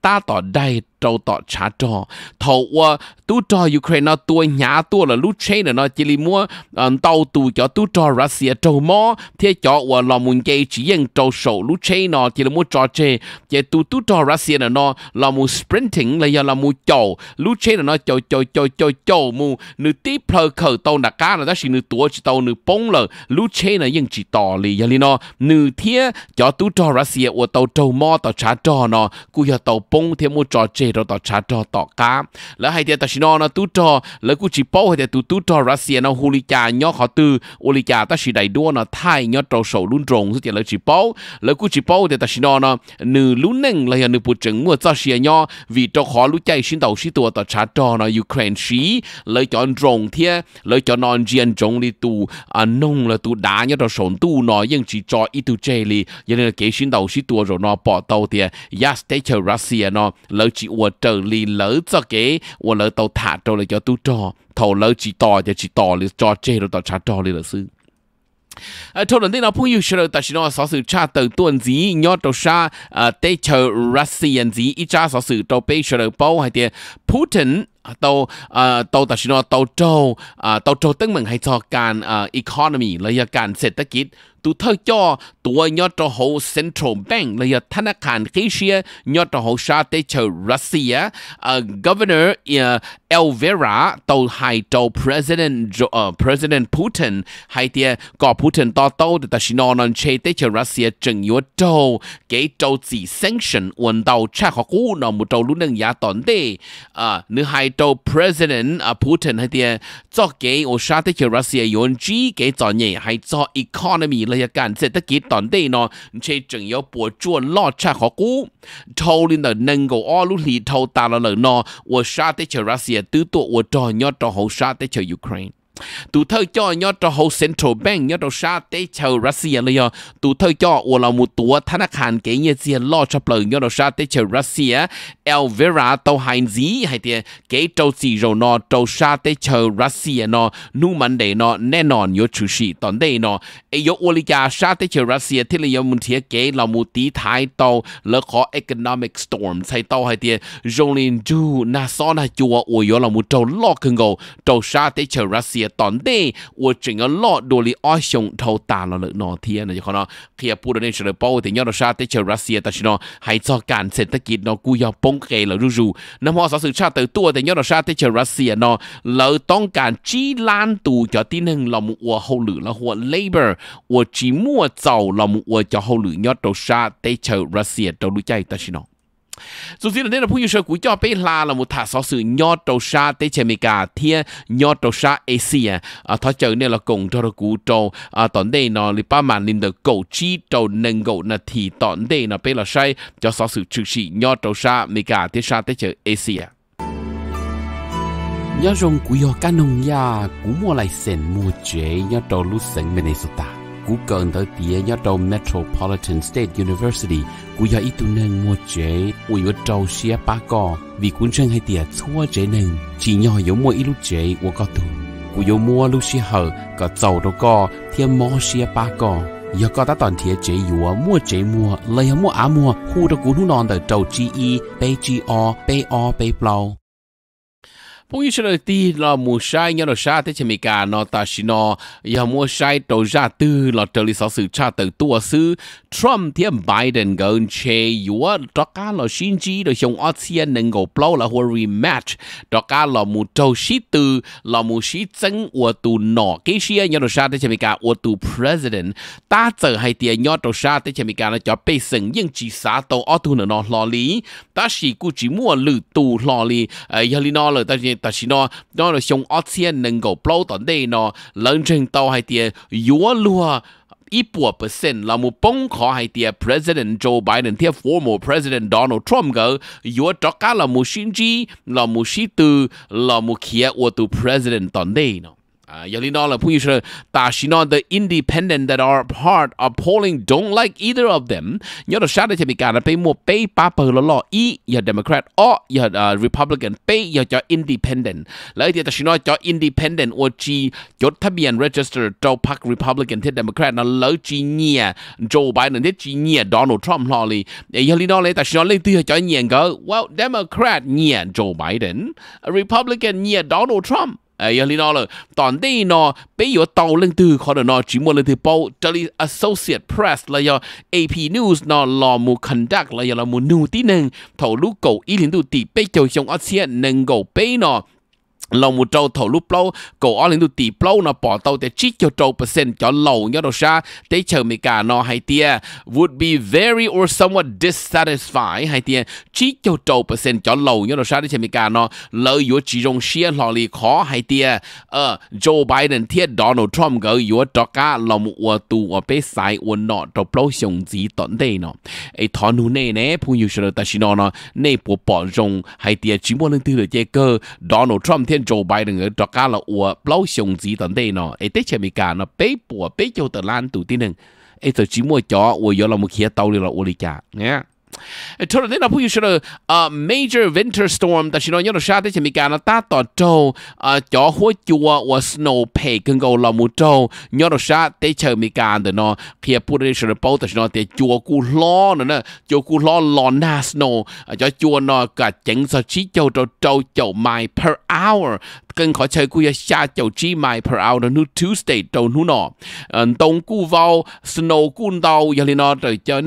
តាតដៃ trâu tọ trả trò thầu qua ờ, tú trò Ukraine nó tua nhá tua là lúc chế là nó chỉ li mua ờ, tàu tù cho tú trò Russia trâu mò thế cho qua ờ, là muốn chơi chỉ dân trâu sổ lúc chế nó chỉ là mua trò chơi chế tú tú trò Russia là nó là mua sprinting là giờ là mua chầu lúc chế là nó chầu chầu chầu chầu chầu mu nửa tí plơ khờ tàu nạc cá là ta chỉ nửa tua chỉ tàu nửa bông lờ lúc chế là dân chỉ tò lì giờ li nó nửa thế cho tú trò Russia qua tàu trâu mò tàu trả trò nó cứ giờ tàu bông thế mua trò chơi để rồi tao trả cá lỡ hay thì tao xin nó tú cho lỡ cũng chỉ bao hay thì tú tú cho Russia nó huli cha nhóc họ tư huli cha tao chỉ đầy đua nó thay nhóc trâu sầu luôn trồng rồi thì lỡ chỉ bao lỡ cũng chỉ bao thì tao xin nó nửa lún nâng là nửa bộ trưởng mua cho xia nhó vì cho khó lũ chạy xin đầu xin tua tao trả cho nó Ukraine xí lỡ chọn trồng thiê lỡ chọn non gian trồng đi tu à nông là tu đá nhóc trâu sầu tu nó nhưng chỉ cho ít tu chơi li cho nên là xin đầu xin tua rồi nó bỏ tàu thì yes Russia nó lỡ chỉ 我这里楼这给我楼到塔州了叫都找，头楼几大就几大了，找这了到查找了了是。à thôi lần nào phong yêu sửa ta chỉ nói sở sự cha từ tuần gì nhớ đầu sa à tây chờ gì ít cha sở sự đầu bây sửa bao hay tiền Putin tàu à tàu ta chỉ nói tàu châu à tàu châu tức mình hay cho can à economy là ya can sẽ tất tu thơ cho tua nhỏ trò hồ Central Bank là giờ thánh khàn khí xia nhỏ trò hồ sa tế Russia ờ, Governor uh, tàu hai tàu President ờ, President Putin hai tia có Putin to tàu để ta xin nói non chế tế chờ Russia chừng yếu tàu cái tàu chỉ sanction quân tàu cha khó cú nó một tàu luôn nâng giá tổn tê uh, nữ hai President Putin hai tia cho cái ô sa tế chờ Russia yon chi cái cho nhẹ hay cho economy ระยะการเศรษฐกิจตอนได้เนาะใช่จึง要ปวดจวนลอดชาขอกูทอลินเดนึงก็อ้อลุลีทอตาละเลยเนาะว่าชาติเชรัสเซียตื้อตัวว่าจอยอดต่อของชาติเชยูเครน tụ thơ cho nhớ cho hậu central bank nhớ cho sa tế chầu Russia là nhớ tụ thơ cho ủa là một tụ thana khan cái nhớ gì lo cho bờ nhớ cho sa tế chầu Russia Elvira tàu hành gì hay thì cái Châu gì rồi nó trâu sa tế chầu Russia nó nu mình để nó nè nòn nhớ chủ sĩ tận đây nó ấy nhớ ủa là sa tế chầu Russia thì là nhớ muốn thiệt cái là một tí thái tàu lỡ có economic storm hay tàu hay thì Jolin Du na son hay chùa ủa nhớ là một trâu lo cưng gầu trâu sa tế chầu Russia ียตอนเดอวจึงลอดูลิออชงเทาตาเราเลยนอเทียนะจ๊ะคนเนาะเคียพูดในเชลงโป้ถึงยอดชาติเชรัสเซียแต่ชนเนาะให้จอการเศรษฐกิจนอะกูยอมป้งเกลือรู้ๆน้ำหอสื่อชาติตัวแต่ยอดชาติเชรัสเซียนอเราต้องการจีลานตูจอที่หนึ่งเราอวหูหรือลราหัวเลเบอร์อวจีมัวเจ้าเราอวจอหูหรือยอดชาติเชรัสเซียเราดูใจแต่ชนเนา dù gì là đây là phun sơ cúi cho bé la là một thả sáu sự nho trâu sa tế chè mì cả thiên nho trâu sa asia à, à thọ chờ nên là cùng cho nó cú trâu à tòn đây nó li ba màn lim được cầu chi trâu nâng cầu là thì tòn đây nó bé là sai cho sáu sự trừ sĩ nho trâu sa mì cả thiên sa tế chè asia nhớ rong cúi yo canon ya cú mua lại sen mua chế nhớ trâu lúc sen Minnesota cú cần tới tía nhá trâu Metropolitan State University cú giờ ít tu nâng mua chế ui vật trâu xia ba cò vì cuốn chân hay tía thua chế nâng chỉ nhỏ yếu mua ít lúc chế của có tu cú yếu mua lúc xia hở có dầu đâu cò thiên mò xia ba cò giờ có ta toàn thiệt chế yếu mua chế mua lấy mua á mua hu đâu cú nu nón tới trâu chi y bay chi o bay o bay plau 不一是第了木晒，伢了晒，这前面干喏，但是喏，要木晒都热的了，这里少数差的多是 Trump 天 Biden 跟切约，大家了心机了像阿千能够 blow 了或 rematch，大家了木周西的，了木西真我都喏，这些伢了晒，这前面干我都 president，大则还点伢都晒，这前面干了叫被承认自杀都阿都能喏老李，但是估计莫路都老李，呃，要你喏了，但是。但是呢，那就像阿钱能够包到的呢，人称到还点弱弱。一百 percent เรามูป้องขอให้เตีย President Joe Biden เตีย former President Donald Trump ก็ยัวจักกาเรามูชินจีเรามูชิตือเรามูเคียอวตัว President ตอนเดเนาะ Uh, Yalinola Puisha Tashino, the independent that are part of polling, don't like either of them. Nhớ đó sao để cho bị cả là pay mua pay ba bờ lo lo ý giờ Democrat o giờ ờ, Republican pay giờ cho independent. Lấy thì Tashino cho independent or chi chốt tháp biển register cho Park Republican thì Democrat nó lấy chi nhẹ Joe Biden thì chi nhẹ Donald Trump lo li. Yalinola Tashino lấy thì cho nhẹ go well Democrat nhẹ Joe Biden, Republican nhẹ Donald Trump ấy lý nó là toàn đây nó bây giờ tàu lên từ khó được nó chỉ lên từ bao trở đi associate press là do AP News nó là một conduct là do là một new tí năng thầu lúc cầu ý liên tụ tỷ bây giờ trong ASEAN năng cầu bây nó lòng một trâu thổ lúc lâu cổ ở lên tụt tỷ lâu nó bỏ tàu để chỉ cho trâu percent cho lầu nhớ đâu xa để chờ mấy cả nó hay tia would be very or somewhat dissatisfied hay tia chỉ cho trâu percent cho lầu nhớ đâu xa để chờ mấy cả nó lỡ yếu chỉ dùng xia lò lì khó hay tia ờ Joe Biden thiệt Donald Trump gỡ yếu cho cả lòng một ua tù ở bên sai ua nọ trâu lâu xong gì tận đây nó ấy thọ nu nè nè phu nhiều sự ta xin nó nè bộ bỏ rong hay tia chỉ muốn lên từ được chơi cơ Donald Trump 天 Joe Biden 嘅作家啦，我老上子等地呢，誒啲前面講呢，北部北就得難度啲呢，誒就只麼咗，我有那麼企到你啦，我哋家，你看。Turned nên là puyo shiro a major winter storm that shiro nyono shate che migana tato to a cho ho chua wa snow pay can go la mu to nyono shate che migana no kia pure shiro chúng ta shiro te chua ku lo no na chua ku lo lo na snow ờ, cho chua nó ka cheng sa chi chou to to chou mai per hour 更 khó chơi cú xa chầu chi mai per hour nu Tuesday đầu nu nọ ờ, tông cú vào snow cú đầu giờ lên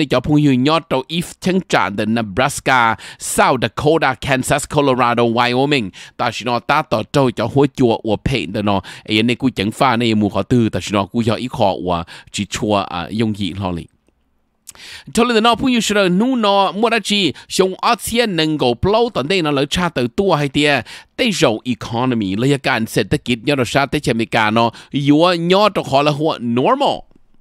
cho phong yêu nhót đầu if chẳng tràn đến Nebraska South Dakota Kansas Colorado Wyoming ta chỉ nó ta tỏ trâu cho hối chùa của phen đó nó ấy nên cú này mù khó tư ta chỉ nó cú cho ít chỉ chùa à dùng gì cho nên nó bây giờ nu nó mua ra chi xong ở à, trên nâng cầu blow tận đây nó lấy cha từ tua hay tiề tế dầu economy lấy cái sản tế kỹ nhớ được sao tế chế mỹ cả nó yếu nhớ được họ là họ normal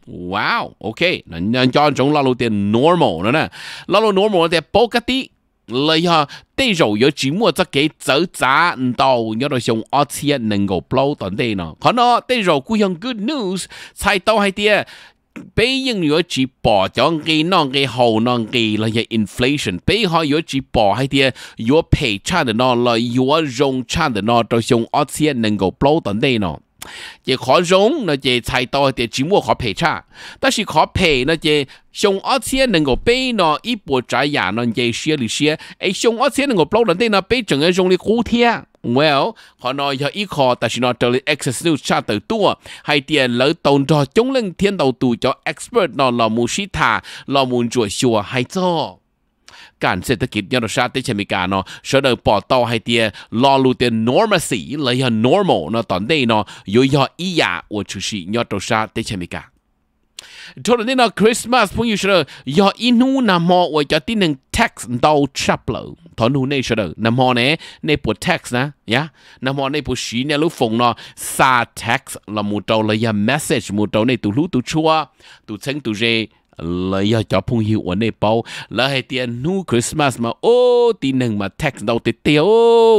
wow ok nó cho chúng lao lô tiền normal nữa nè lao lô normal thì bao cái tí lấy ha tế dầu yếu chỉ mua cho cái dở giá đầu nhớ được xong ở à, trên nâng cầu blow tận đây nó còn nó à, tế dầu cũng good news sai tao hay tiề bây giờ yo chỉ bỏ cho cái nong cái hậu nong cái cái inflation bây giờ yo chỉ bỏ hay thì yo pay cha de nó là yo dùng cha de nó cho dùng ở e tiền năng 够 blow 等 đây khó dùng nó chỉ chạy to thì chỉ mua khó pay cha 但是 khó pay nó chỉ dùng ở tiền năng 够 nó ít bộ trái nhà nó chỉ xia lì xia ấy dùng ở tiền năng 够 blow 等 đây nó pay chẳng cái dùng đi Well, họ nói giờ ít khó tại chỉ nói trở lên access news cha tử tua hay tiền lỡ tồn trò chống lưng thiên đầu tù cho expert nó là muốn sĩ thả là muốn chuỗi chùa hay cho cả ศรษฐกิจยอดชาติเชมิกาเนาะเสนอปอต่อให้เตียลอลูเตีย normacy เลย normal เนาะตอนนี้เนาะอยู่ยออียาอวดชุชิยอดชาติเชมิกา cho nên là Christmas phong yêu sờ do inu nam mò và cho tin nâng text đầu chập lợ thọ nu này sờ nam mò này này bộ text na, nhá nam mò này bộ xí này lúc phong nó sa text là mu trâu là ya message mu trâu này tụ lú tụ chua tụ chân tụ rê là giờ cho phong hiệu ở nơi bao là hay tiền nu Christmas mà ô tin nâng mà text đâu tới tiêu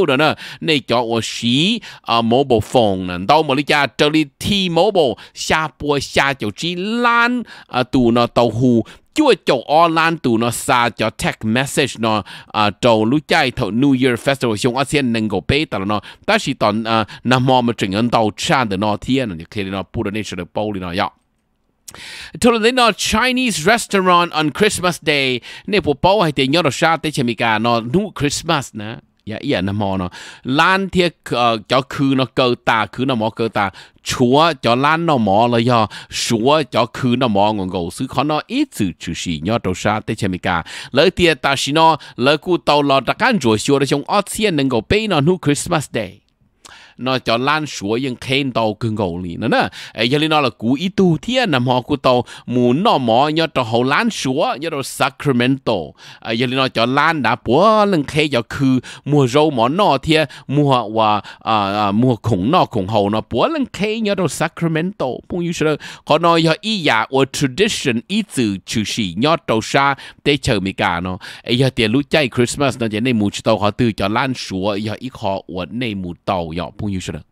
đó nè này cho ở xí à mobile phone nè đâu mà lý cha trở đi thi mobile xa bùa xa chỗ chỉ lan à tụ nó tàu hù chúa chỗ online tụ nó xa cho text message nó à trâu lũ chạy thầu New Year Festival xuống ASEAN nâng gồ bê tao nó ta chỉ tòn à nằm mò mà trình ấn tàu cha được nó thiên là khi nó bù được nên sẽ được bao đi nó dọc dạ. totally n Chinese restaurant on Christmas Day เนี่ยผมบอกให้เตียงยอดชาติเชมิกานอนู่คริสต์มาสนะอย่าเอียนะมอเนาะร้านเทียกเอ่อจะคือเนาะเกิดตาคือเนาะหมอเกิดตาชัวจะร้านเนาะหมอเลยยอชัวจะคือเนาะหมองงงซื้อขอเนาะอีสือชูชียอดชาติเชมิกาเลยเตียตาชินอเลยกูเตาหลอดตะกันจัวชัวเลยชงออเซียนนึงก็ไปเนาะนู่คริสต์มาสเดย์ nó cho lan xuống những khen tàu cưng gầu lì nữa nè ấy giờ nó là cú ý tu thiên nằm họ cú tàu muốn nó mò nhớ cho hậu lan xuống nhớ cho Sacramento ấy giờ nó cho lan đã búa lưng khe cho cứ mua rau mỏ nó thiên mua và à, à, mua khủng nó khủng hậu nó búa lưng khe nhớ cho Sacramento như thế đó, họ nói giờ ý giả dạ or tradition ý từ chữ sĩ nhớ tàu sa để chờ mi gà nó ấy giờ tiền lúc chay Christmas nó chỉ nên mua tàu họ từ cho lan xuống giờ ít họ ở nên mua tàu giờ bung อยู่เฉย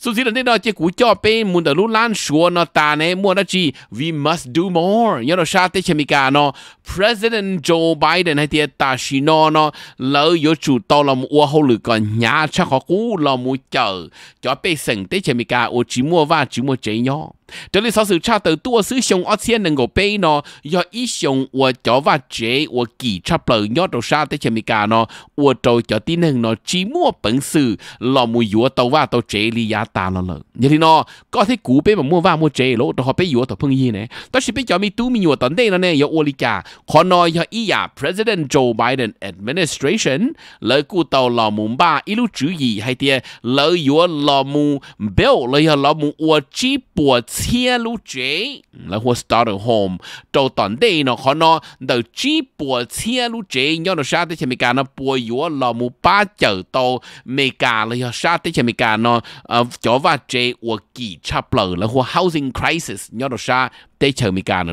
So gì lần đó chỉ cú cho pe muốn được lan sủa nó ta này muốn đó chỉ we must do more. Nhớ nó sao tới chemi cả nó President Joe Biden hay tiệt ta xin nó nó lỡ yếu chủ to là một ô hậu lực còn nhà chắc họ cú là một chờ cho pe sừng tới chemi cả ô chỉ mua và chỉ mua chế nhau. 这里说是差头多是熊二千能够背呢，要一熊我叫话这我几差不要到啥的前面干呢，我到叫的能呢，寂寞本事老母有到话到这里也打了了，你听呢，搞些古背嘛莫话莫这咯，都好背有到碰见呢，但是背叫咪都咪有到内了呢，要我理解，可能要一呀 President Joe Biden administration 来顾到老母吧一路注意还的，老有老母 Bill 来要老母我只不。车路街，然后 start at home，到当地呢可能到几波车路街，要到啥的前面干呢，波约老母八九到没干了，要啥的前面干呢，呃，叫话街我。kỳ cha bờ là hoa housing crisis nhớ đồ xa để chờ mi cả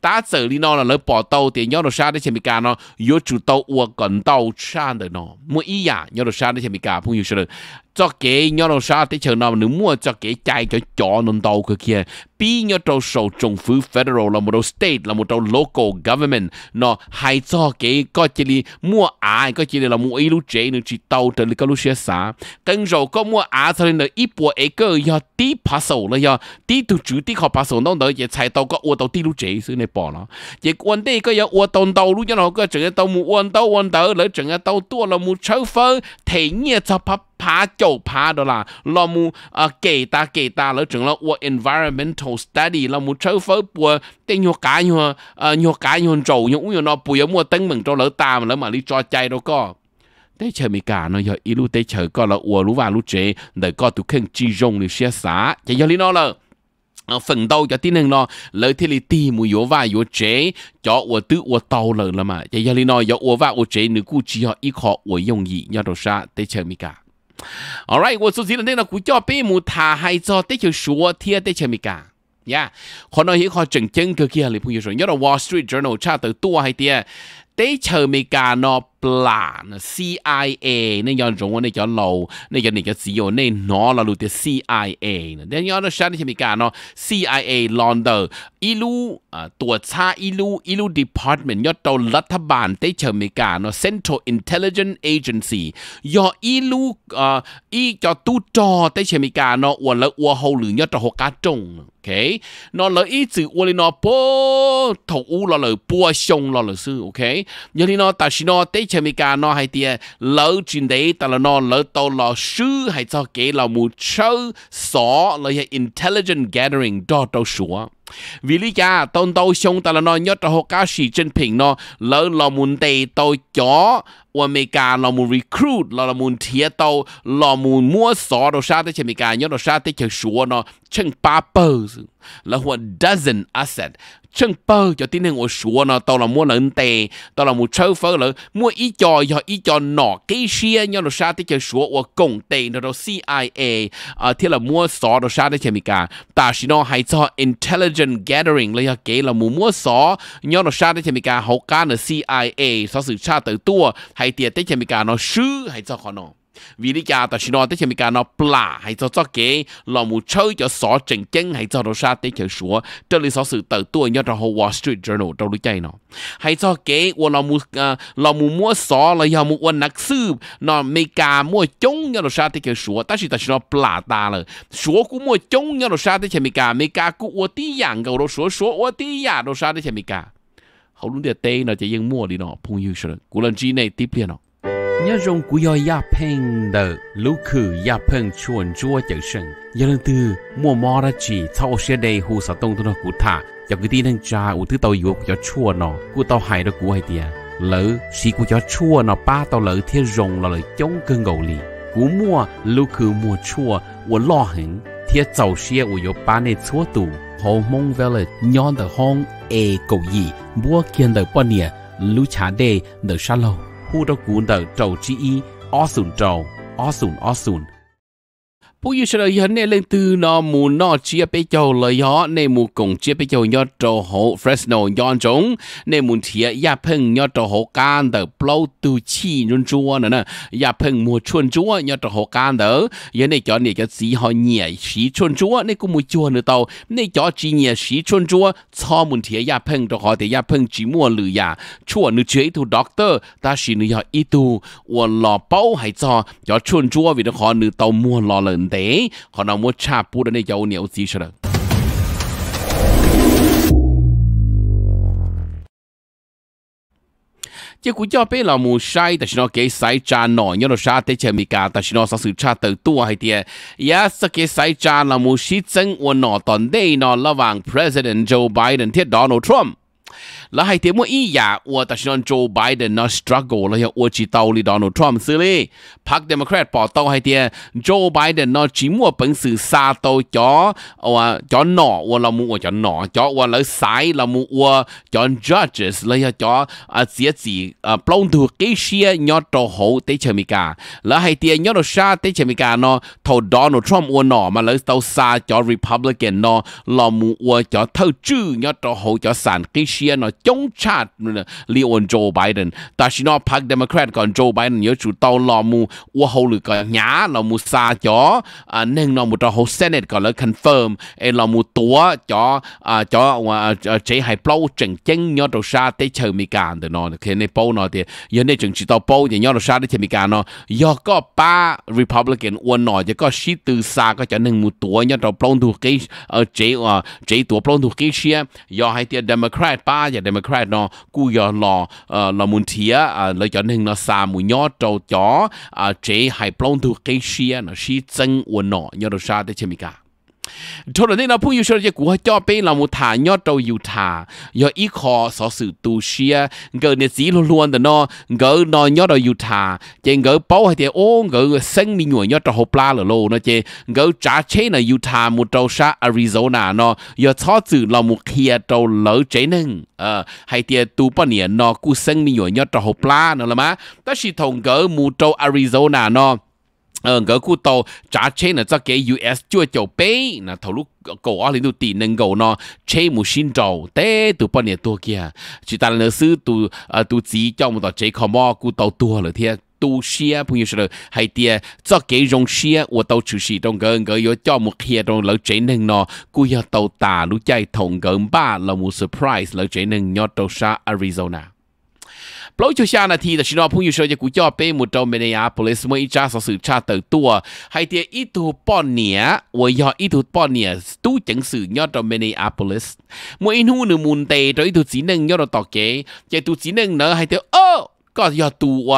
ta xử lý nó là lỡ bỏ tàu thì nhớ đồ xa để chờ mi nó yếu chủ tàu ua gần tàu xa được nó mua ý à nhớ đồ xa để chờ mi cả không hiểu cho cái nhớ đồ xa để chờ nó nếu mua cho cái chạy cho chó nó tàu cái kia bi nhớ trâu sầu trung phú federal là một đầu state là một đầu local government nó hay cho cái có chỉ là mua ai có chỉ là mua ít lúc chế nữa chỉ tàu trở lại cái lúc xe xả cần rồi có mua ai cho nên là ít bộ ấy cơ do tí phá sầu là do tí tu chủ tí khó phá sầu nó đỡ chỉ chạy tàu có ô tàu tí lúc chế xứ này bỏ nó chỉ quan đây có do ô tàu tàu lúc cho nó có chừng tàu mua ô tàu ô tàu lỡ chừng tàu tua là mua chấu phơ thì nhẹ cho pháp 趴九趴的啦，那么啊给大给大了，整了我 environmental study，那么抽风不等要改用呃要改用做用，因为那不要莫等门做了大嘛，了嘛你抓ใจ都个。tế chờ mi cả nó giờ ít lúc tế chờ có là ua lú và lú chế để có tụ khen chi rong lì xe xá chỉ giờ lý nó là phần đầu cho tin nó lợi thế lý ti mùi yếu và yếu chế cho ua tứ ua tàu lợi là mà chỉ giờ lý nó giờ ua và ua chế nữ cu chỉ họ ít họ ua dùng gì nhau đồ xa tế chờ mi cả Alright，我首先呢，那古叫贝母他还做得就说贴得前面噶。呀，可能一个正经嘅嘅你朋友说，要到 Wall Street Journal 查到多系啲，得前面噶喏。plan，CIA，你要中文你叫路，你叫你叫自由，你拿了路的 CIA 呢？你要到山里前面干咯，CIA 浪到一路啊，ตัวช้า一路一路 department 要到รัฐบาลได้เชิญมีการเนาะ Central Intelligence Agency ย่ออีลูอ่าอีจอตู้จอได้เชิญมีการเนาะอวนแล้วอวหูหรือย่อต่อหกกาจง OK，那了一直我哩那波头乌了了波凶了了是 OK，有哩那但是那对 chế mi cả nó hay tiền lỡ chuyện đấy ta là nó lỡ tàu lỡ sư hay cho cái là một chơi xó lỡ hay intelligent gathering đó đâu sủa vì lý cha tôn tàu xong ta là nó nhớ cho họ cá sĩ trên phình nó lỡ là muốn tề tàu chó ở Mỹ cả là một recruit là là muốn thiết tàu là một mua xó đồ sát tới chế mi cả nhớ đồ sát tới chơi sủa nó chừng ba bờ là hoặc dozen asset chân bơ cho tin nên ngồi sủa nó tao là mua lợn tè tao là mua trâu phở lợn mua ý cho giờ ý cho nọ cái xe nhau nó sao tới chơi sủa của công tè nó đó CIA à thế là mua sọ nó sao tới chơi mì cả ta chỉ nó hay cho intelligent gathering là cái là mua mua sọ nhau nó sao tới chơi mì cả hậu cá là CIA sau sự tra tới tua hay tiệt tới chơi mì cả nó sứ hay cho họ nó vì lý cha ta xin nói tới khi mình cả nó plà hay cho cho cái lòng mù chơi cho xó trình chân hay cho nó sa tới khi số cho lý xó sự tự tuổi nhớ cho hồ Wall Street Journal đâu lý chạy nó hay cho cái và lòng mù à, lòng mù mua xó là giờ mù quân nạc sư nó mình cả mua chống nhớ nó sa tới khi số ta xin ta xin nó plà ta là số cũng mua chống nhớ nó sa tới khi mình cả mình cả cũng ô tí dạng gầu nó số số ô tí dạng nó sa tới khi mình cả hầu lúc địa tê nó chỉ dừng mua đi nó phung yêu sờ cú lần chi này tiếp liền nó nhớ rong của do ya peng đờ lũ khử ya peng chuồn chua chở sân giờ lần từ mua mò ra chỉ sau xe đầy hồ sa tông tôi nó cụ thả giờ cái tin đang cha u thứ tàu yếu cho chua nó cụ tàu hại đó cụ hay tiệt lỡ xí cụ cho chua nó ba tàu lỡ thiên rồng là lỡ chống cơn gầu lì cú mua lũ khử mua chua u lo hứng thiên tàu xe u yếu ba này chua tù hồ mong về là nhon the hong e cầu gì mua kiên the bò nè lũ chả đề the shallow khu rau cún tờ trầu chi y o sùn trầu o sùn o sùn ผู้ยูชเรายันเนี่ยเล่นตือนอมูนอเชียไปเจ้าเลยฮะในมูกงเชียไปเจ้ายอดโจโหเฟรสโนย้อนจงในมูเทียยาเพ่งยอดโจโหการเดอเปล่าตูชีนุนจัวน่ะนะยาเพ่งมัวชวนจัวยอดโจโหการเดอยันในจอเนี่ยจะสีหอเหนี่ยสีชวนจัวในกูมูจัวเนื้อเตาในจอจีเนี่ยสีชวนจัวชอมูเทียยาเพ่งโจโหแต่ยาเพ่งจีมัวหรือยาชั่วนึกเฉยถูด็อกเตอร์ตาสีเนื้ออีตูอวนหล่อเป้าหายจอจอชวนจัววิธีขอเนื้อเตามัวหล่อเลย tế họ nào muốn cha pu đến đây giàu nhiều gì sao chứ cũng cho biết là mù sai tại nói cái sai cha nọ nhớ nó sa tới chơi mì cả tại nó sao sự cha từ tua hay tiề ya sa cái sai cha là mù sĩ chân của nọ tuần đây nó là vàng president Joe Biden thiết Donald Trump แล้วให้เทียมว่าอีอย่าอวแต่ชนโจไบเดนนะสตรักโกแล้วยังอวจีเตาลีดอนทรัมป์ซื้อเลยพรรคเดโมแครตปอเตาให้เทียโจไบเดนนะจีมัวเป็นสื่อซาโตจออวจอหนออวเรามัวจอหนอจออวแล้วสายเรามัวอวจอนจัดเจสแล้วยังจออาเสียสีอ่าปล้องถูกเกเชียยอดโตโหเตชมิกาแล้วให้เทียยอดชาเตชมิกาเนาะทอดอนทรัมป์อวหนอมาแล้วเตาซาจอรีพับลิกันเนาะเรามัวอวจอเท่าจื้อยอดโตโหจอสานเกเชียเนาะ chống chát li ôn Joe Biden ta chỉ nói Park Democrat còn Joe Biden nhớ chủ tàu lò mù ua hô lực cả nhá lò mù xa chó à, nên lò mù trò hầu Senate còn là confirm e lò mù tủa chó à, chó chế hay bao chừng chân nhớ đầu xa tới chờ mi càn từ nó khi này bao nó thì nhớ này chừng chỉ tàu bao thì nhớ đầu xa tới chờ mi càn nó do có ba Republican uôn nọ thì có sĩ từ xa có cho nên mù ờ, ờ, tủa nhớ đầu bao thuộc cái chế chế tủa bao thuộc cái xia do hay tiền Democrat ba giờ Democrat nó cú giờ lò ờ, lò muốn thía à, lò cho nên nó xa mùi nhỏ trâu chó chế à, hai plong thu cây xia nó xí chân uồn nọ nhỏ đồ xa tới chế mì cả 除了那老朋友说这古话叫被老母他要找有他，要依靠少数读书啊，个日子路乱的呢，个那要到有他，这个包还得哦，个生命我要找好不啦了咯，那这个揸车呢有他木找啥 Arizona 呢，要操子老母开到老这呢，呃，还得读半年呢，古生命我要找好不啦，那了吗？但是同个木找 Arizona 呢。ờ ngỡ cụ tàu trả chế là cho cái US chưa chầu bé là thầu lúc cổ ở lên tụ tỷ nâng cầu nó chế một xin trầu té tụ bao nhiêu tua kia chỉ ta là sư tụ tụ chỉ cho một tờ chế khó mò cụ tàu tua rồi thiệt tu xia bây giờ hay tia cho cái rong xia của tàu chủ sĩ trong gần gỡ yếu cho một kia trong lỡ chế nâng nó cú giờ tàu tà lúc chạy thòng gần ba là một surprise lỡ chế nâng nhót tàu xa Arizona ปลอยชูชานาทีแต่ชินอพุ่งอยู่เชียกูย่อเป้มุดเจ้าเมเนียโพลิสเมื่ออจ้าสอสื่อชาเติร์ตัวให้เตียอิทูปอนเนียวยออิทูปอนเนียตู้จังสื่อยอดเจ้าเมเนียโพลิสเมื่ออินูหนึ่งมูนเตเจ้าอิทูสีหนึ่งยอดต่อเก๋เจ้าทูสีหนึ่งเนอะให้เตียเออก็ยอตัว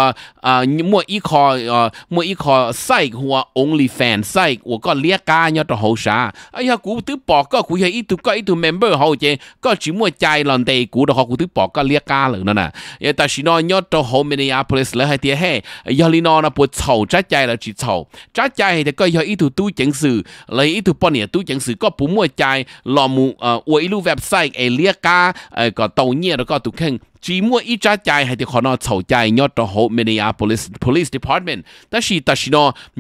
อ่ามว่อีคออ่อมว่อีคอไซหัว only fan ใส่หัวก็เลียกายอดตัวชาไอ้ยากูตื้อปอกก็คุยอีตัวก็อีตัว member เขาเจก็ชิมว่ใจหลอนเตกูต่วเขากูตื้อปอกก็เลียกาเลยนั่นน่ะแต่ชินอยอดตัวเมเนียพลสเลยให้เตี้ยให้ยอลีนอนะปวดเฉาจัดใจแล้วจีเฉาจัดใจแต่ก็ยอดอีตัวตู้จังสื่อเลยอีตัวปอนเนี่ยตู้จังสื่อก็ปุ่มมว่ใจหลอมูอ่าอวยลูเว็บไซต์ไอเลียกาเออก็เต่าเนี่ยแล้วก็ตุวแข่งจีมัวอีจ้าใจให้ที่ขอนอสใจยอดตัวหมินิอาโพลิส police department ตั้งชีตั้งชีโน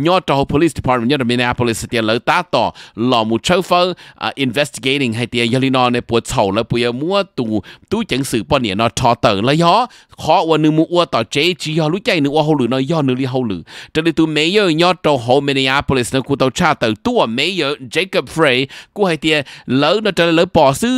ยอดตัวหู police d e p a r เมนต์ยอดมินิอาโพลิสเตียเลือดตาต่อหลอมุเชฟเฟอร์อ investigating ให้ที่ยยลินอในปวดเสาแล้วปุยมัวตู่ตู้จังสือปอนี่นอทอเตอร์แลย่อขอวันนึ่งมัวต่อเจจียอลุ้ใจหนึ่งว่าหูหลุดนอยอดหนึ่งลีหูหลุดแต่ในตัวเมเยอร์ยอดตัวหูมินิอาโพลิสนักกูต่อชาเติร์ตัวเมเยอร์เจคอบเฟรย์กูให้ที่เลือนอจะเลือปอซื้อ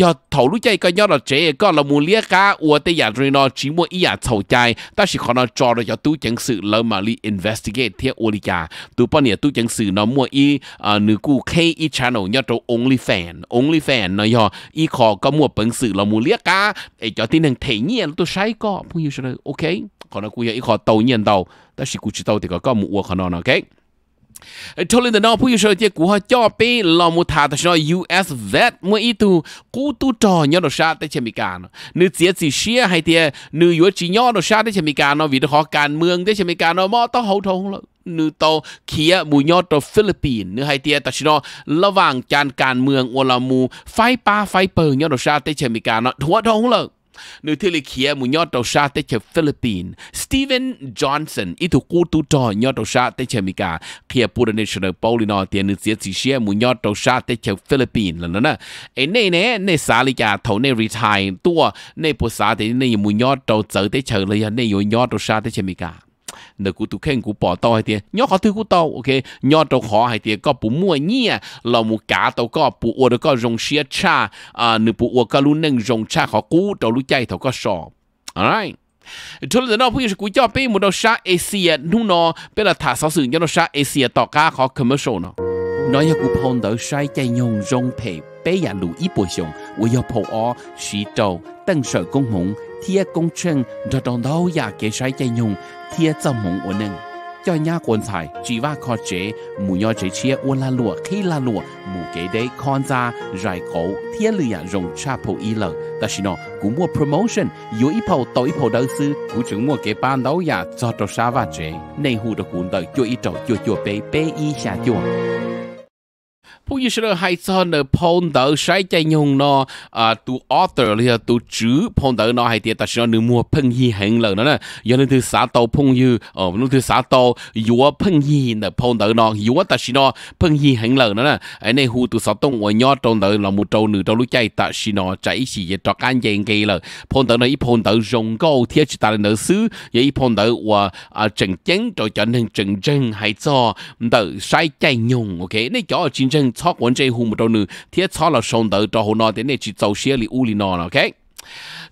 ยอดเถารู้ใจก็ยอดตเจ ก็ละมูเลียกาาอวดแต่อยากรีนอจีมัวอีอยากเฉาใจแต่สิขอนอจอเราจะตู้จังสื่อเรามาลีอินเวสติเกตเทียอริยาตัวป้าเนี่ยตู้จังสื่อน้องมัวอีอ่าหนูกูเคอีชานอลยอดตัวองลีแฟนองลีแฟนเนาะยออีขอก็มัวเปิงสื่อเรามูเลียกาไอจอที่หนึ่งเทียเนียนตัวใช้ก็พูดอยู่เฉยโอเคขอนอกูอยากอีขอเตาเนียนเตาแต่สิกูจะเตาเด็กก็มัวขอนอโอเค cho nên đó bây giờ chỉ cú họ cho bé lo một thà thì nó US vet mới ít tu cú tu trò nhau đồ sát tới chém bị cản nữ chỉ chỉ xia hay thì nữ yếu chỉ nhau đồ sát tới chém bị cản nó vì đó họ cản mương tới chém bị cản nó mò tao hậu thôn rồi nữ tàu kia mù nhau tàu Philippines nữ hay tiệt ta chỉ nó lo vàng chan cản mương hoặc là mù phái pa phái pờ thua thôn rồi นูที่ลิเขียมุญอดตชาเตเชฟิลิปปินส์สตีเวนจอห์นสันอิทุกูตุจอยอดตชาเตเชมิกาเขียปูรเนชเนอลปอลินอเตียนเสียสิเชียมุญอดตชาเตเชฟิลิปปินส์แล้วนะเอนเน่เน่ในสาลิกาเท่าในรีทายตัวในภาษาเต่ในมุญอดตเจอเตเชเลยในยอดตชาเตเชมิกา nè cụ tụ khen cụ bỏ to hay tiền nhớ họ thứ cụ to ok nhớ trong họ hay tiền có bù mua nhia à? là một cá tàu có bù à, ua có rong xia cha à nè bù ua có luôn nâng rong cha họ cú tàu lúc chạy tàu có sò alright chúng ta nói bây giờ cũng cho bé một đầu xa Asia nu nó bây giờ thả sáu sừng cho nó xa Asia tỏ cá khó commercial nó nói là cũng phong đầu sai chạy nhung rong phê bé nhà lũ ít bồi trâu tăng 等水公红，贴工程就到老也给水借用，贴怎么我能？cho nhà quan tài chỉ và khó chế mù nhỏ chế chia ôn la lụa khi la lụa mù kế đấy con ra rải cổ thiên lì à dạ rồng cha phụ y lợ ta xin nó cú mua promotion yếu ý phụ tối ý phụ đầu sư cú chứng mua kế ban đầu ya dạ, cho cho sa và chế này hù được cũng đời, cho ý trầu cho cho bé bé y xa chua ผู้ยิ่งเชื่อให้ซ้อนเนอพงเตอใช้ใจยงนออ่าตัวออเตอร์เลยตัวจื้อพงเตอนอให้เตียแต่ชนหนึ่งมัวเพิ่งยีเห็นเลยนั่นน่ะยันนึงถือสาโตพงยือเออนึงถือสาโตยัวเพิ่งยีเนอพงเตอนอยัวแต่ชนอเพิ่งยีเห็นเลยนั่นน่ะไอ้ในหูตัวสาวต้องหัวยอดตรงเตอเราหมู่โตหนึ่งโตรู้ใจแต่ชนอใจสีจะจักการเย็นกีเลยพงเตอนออีพงเตอรงก็เทียจิตาเนอซื้อยัยพงเตอว่าอ่าจังจังโดยจันหนึ่งจังจังให้ซ้อนเตอใช้ใจยงโอเคในจอจริงจัง操管这户木头呢，天操了上头到后那点那去走些里屋里那了，OK。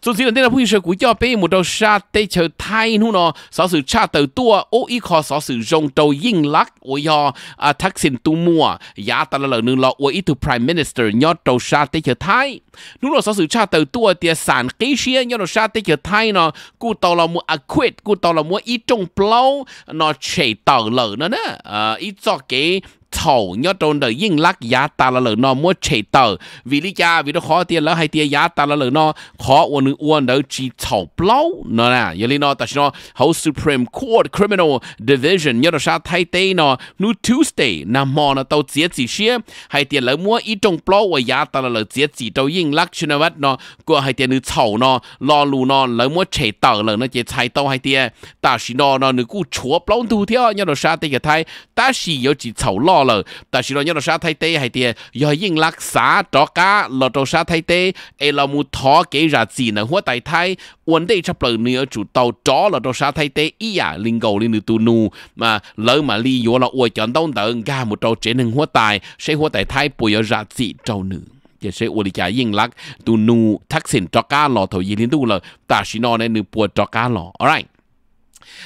做这个那个朋友古叫被木头沙得求太努呢，少数差头多，哦一靠少数用到英拉，我要啊 taxin 多么，也得了了呢了，我一头 prime minister 要到沙得求太，努了少数差头多的散黑些，要到沙得求太呢，古到了么 acquit，古到了么一种 blow，那谁到了呢呢？呃，一早给 thầu nhớ trôn đời yên lắc giá ta là lỡ nó mua chế tờ vì lý cha vì nó khó tiền lỡ hay tiền giá ta là lỡ nó khó uốn nữ uốn đỡ chỉ thầu plau nó nè giờ lý nó ta nó hậu Supreme Court Criminal Division nhớ đó sao thay tê nó nu Tuesday nằm mò nó tàu giết gì xia hay tiền lỡ mua ít trong plau và giá ta là lỡ giết gì tàu yên lắc cho nó bắt nó của hay tiền nữ thầu nó lo lù nó lỡ mua chế tờ lỡ nó chế chạy tàu hay tiền ta chỉ nó nó nữ cú chúa plau thu theo nhớ đó sao tê cái thay ta chỉ có chỉ thầu lo lờ ta chỉ lo nhớ là sa thay tê hay tiền giờ yên lạc xã trọ cá lọ trọ sa thay tê e là mu thọ kể ra gì nè hoa tài thay uốn đây chấp lời nữa chủ tàu trọ lọ trọ sa thay tê ý à linh cầu linh nữ tu nu mà lỡ mà li vô là uồi chọn đông tận ga một trâu trẻ nên hoa tài sẽ hoa tài thay bùi ở ra gì trâu nữ giờ sẽ uống trà yên lắc tu nu thắc xin trọ cá lọ thổi gì đến tu lờ ta chỉ nói nên nữ bùa trọ cá lọ alright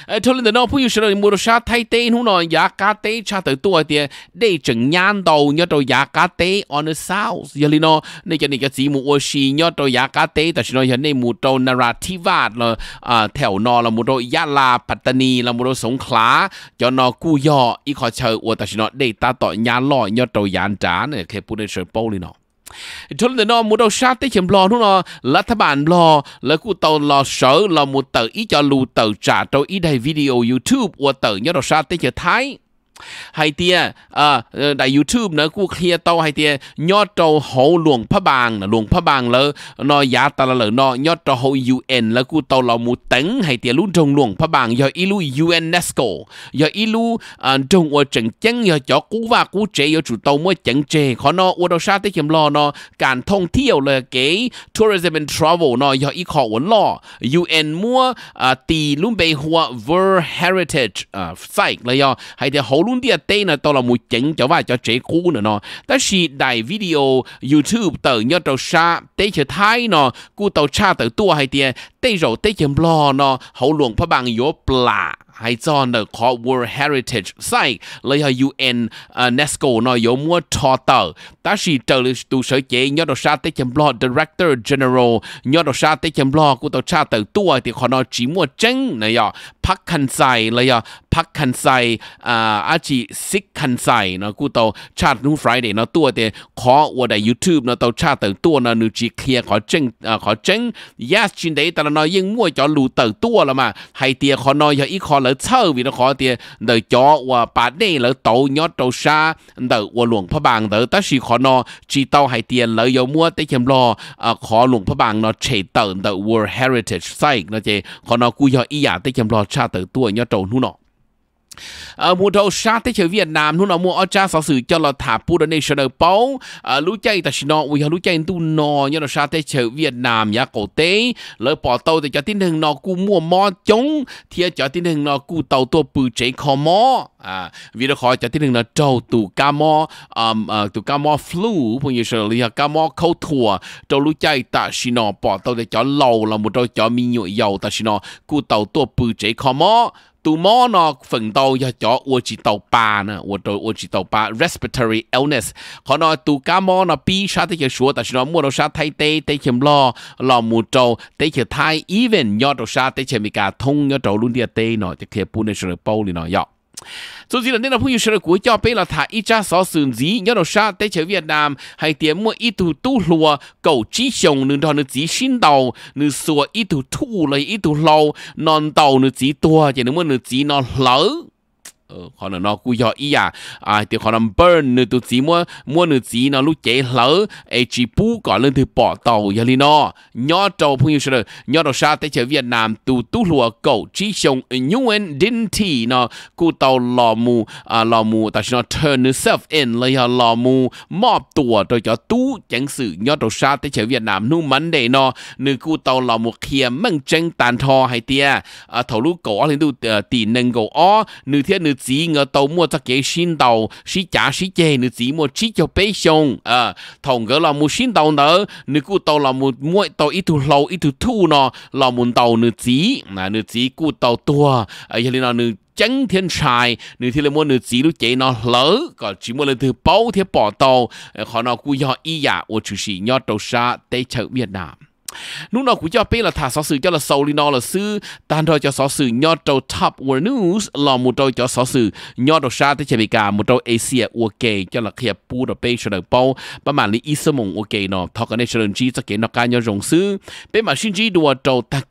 เออทุเรียนเดนอผู้ยูชโยมูรชาไทเต้หุ่นอนยากาเต้ชาเตอตัวเดียได้จังยานดูยอดตยากาเต้ออนเซาส์ยลีนอในจันนี้ก็สีมูโอชียอดตยากาเต้แต่ชโนยันในมูโตนาราทิวาสเนาะแถวนอเละมูโตยาลาปัตตานีเละมูโตสงขลาจอนอคู่ย่อ อีกข้อเชิญ์อวแต่ชโนได้ตาต่อยานลอยยอดตยานจานเนี่ยเคปูในเชิญ์โปลีนอ cho nên nó muốn đầu sát tới chấm lò nó là là thà bản lò là cụ tàu lo sở là một tờ ý cho lù tờ trả cho ý đây video youtube của tờ nhớ đầu sát tới chợ thái ให้เตียเอ่อในยูทูบเนอะกูเคลียร์โตให้เตียยอดโตโหหลวงพระบางนะหลวงพระบางแล้วนอยาตาละเลยนอยอดโตโหยูเอ็นแล้วกูโตเรามูตึงให้เตียลุ่นจงหลวงพระบางยออีลูยูเอ็นเนสโกยออีลูอ่าจงอวจังจังยอจอกูว่ากูเจยอจุโตมวยจังเจขอนออวดชาติเข็มรอนอการท่องเที่ยวเลยเก๋ tourism and travel นอยออีขอวนล่อยูเอ็นมัวอ่าตีลุ่มเบหัว world heritage อ่าไซค์เลยยอให้เตียโห论啲地呢，到了冇整就話就這股呢咯。但是大 video YouTube 到要到啥，地去睇呢，估到差得多係啲，地就地見唔落呢，好亂不 bằng 有 bla。喺咗呢個 World Heritage Site，你係 UN UNESCO 呢有冇錯到？但是到了讀書嘅，我到沙地咁咯，Director General，我到沙地咁咯，我到沙地多啲可能只冇真你呀，拍近世你呀，拍近世啊，阿至識近世呢，我到沙地 Friday 呢多啲，可我哋 YouTube 呢到沙地多呢，你只睇可真啊可真，yes 轉地，但係呢應該就錄到多啦嘛，係啲可能有一可。lỡ sơ vì nó khó tiền đỡ chó và bà đây lỡ tàu nhót tàu xa đỡ và luồng phá bằng đỡ ta chỉ khó nó chỉ tàu hai tiền lỡ dầu mua tới chém lo khó luồng phá bằng nó chế tờ đỡ World Heritage Site nó chế khó nó cú do ý giả tới chém lo cha tờ tua nhót tàu nu nọ ở ờ, mua đâu sa thế chữ Việt Nam nó mua ở cha sở sử cho là thả pu đó national bao ở lũ chạy ta xin nó vì lũ chạy tu nò như là sát thế chữ Việt Nam nhà cổ tế lỡ bỏ tàu thì cho tin hưng nó cu mua mò chống thì cho tin hưng nó cu tàu tua bự chế khó mò à vì đó khỏi cho tin hưng nó trâu tu ca mò um, uh, tù ca mò ờ, flu bao nhiêu sợ lý ca mò khâu thua trâu lũ chạy ta xin nó bỏ tàu thì cho lâu là một trâu cho mi nhụy dầu ta xin nó cu tàu tua bự chế khó mò tu mô nó phần đầu cho cho ua chỉ tàu ba nè ua đầu ua chỉ tàu ba respiratory illness họ nói tu cá mô nó bi te tới cái số tại sao mua đồ sa thay tê tê chém lo lo mù trâu tê chém thay even nhọ đồ sa tê chém bị cả thông nhọ trâu luôn đi à tê nó tê kia bu nên sửa bao đi nó yọ dù gì là nên là phụ nữ của cho bé là thả ít cha xó sườn dí nhớ đầu xa tới trở Việt Nam hay tiếng mua ít tu tu lùa cầu trí chồng nửa đòn nữ dí xin đầu nữ xua ít tu thu lấy ít tu lâu non tàu nữ dí tua chỉ nửa mua nữ dí nó lỡ Ờ, họ nó cú yo ý à à thì họ làm burn nữa tụ chỉ mua mua nữa chỉ nó lúc chế lỡ ai chỉ bú gọi lên từ bỏ tàu giờ li nó nhỏ tàu phun yêu sơ nhỏ đầu sa tới chợ Việt Nam tụ tú lùa cầu chỉ sông nhung đinh thị nó cú tàu lò mù à lò mù ta chỉ nó turn yourself in lấy họ lò mù mọp tùa rồi cho tú chẳng sự nhỏ đầu sa tới chợ Việt Nam nu mắn để nó nữ cú tàu lò mù kia măng chân tàn thò hay tia à thầu lúc cổ lên tụ ờ, tì nâng cổ ó nữ thiên nữ chỉ ngờ tàu mua ta kể xin tàu xí trả xí chê nữ chỉ mua chỉ cho bé xong à thằng gỡ là một xin tàu nữa nữ cụ tàu là một mua tàu ít thu lâu ít thu thu nó là một tàu nữ chỉ là nữ chỉ cụ tàu tua à cho nên là nữ chẳng thiên sai nữ thì là mua nữ chỉ lúc chế nó lỡ còn chỉ mua là từ bao thì bỏ tàu à, họ nó cụ do ý giả dạ của chủ sĩ nho tàu xa tây chợ Việt Nam nu nó cũng cho biết là thả sở sự cho là sầu đi nó là sư tan thôi cho sở sự nhớ trâu top world news là một trâu cho sở sự nhớ đầu xa tới chế bị cả một trâu asia ok cho là kia bu đồ bê cho được bao bà mà lý ý sơ mộng nó thọ cái này cho nên chỉ cho cái nó cá nhớ rồng sư bê mà xin chỉ đùa trâu ta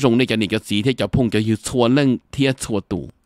rồng này cho nên cho gì thế cho phong cho hiệu chua lưng thiên chua tủ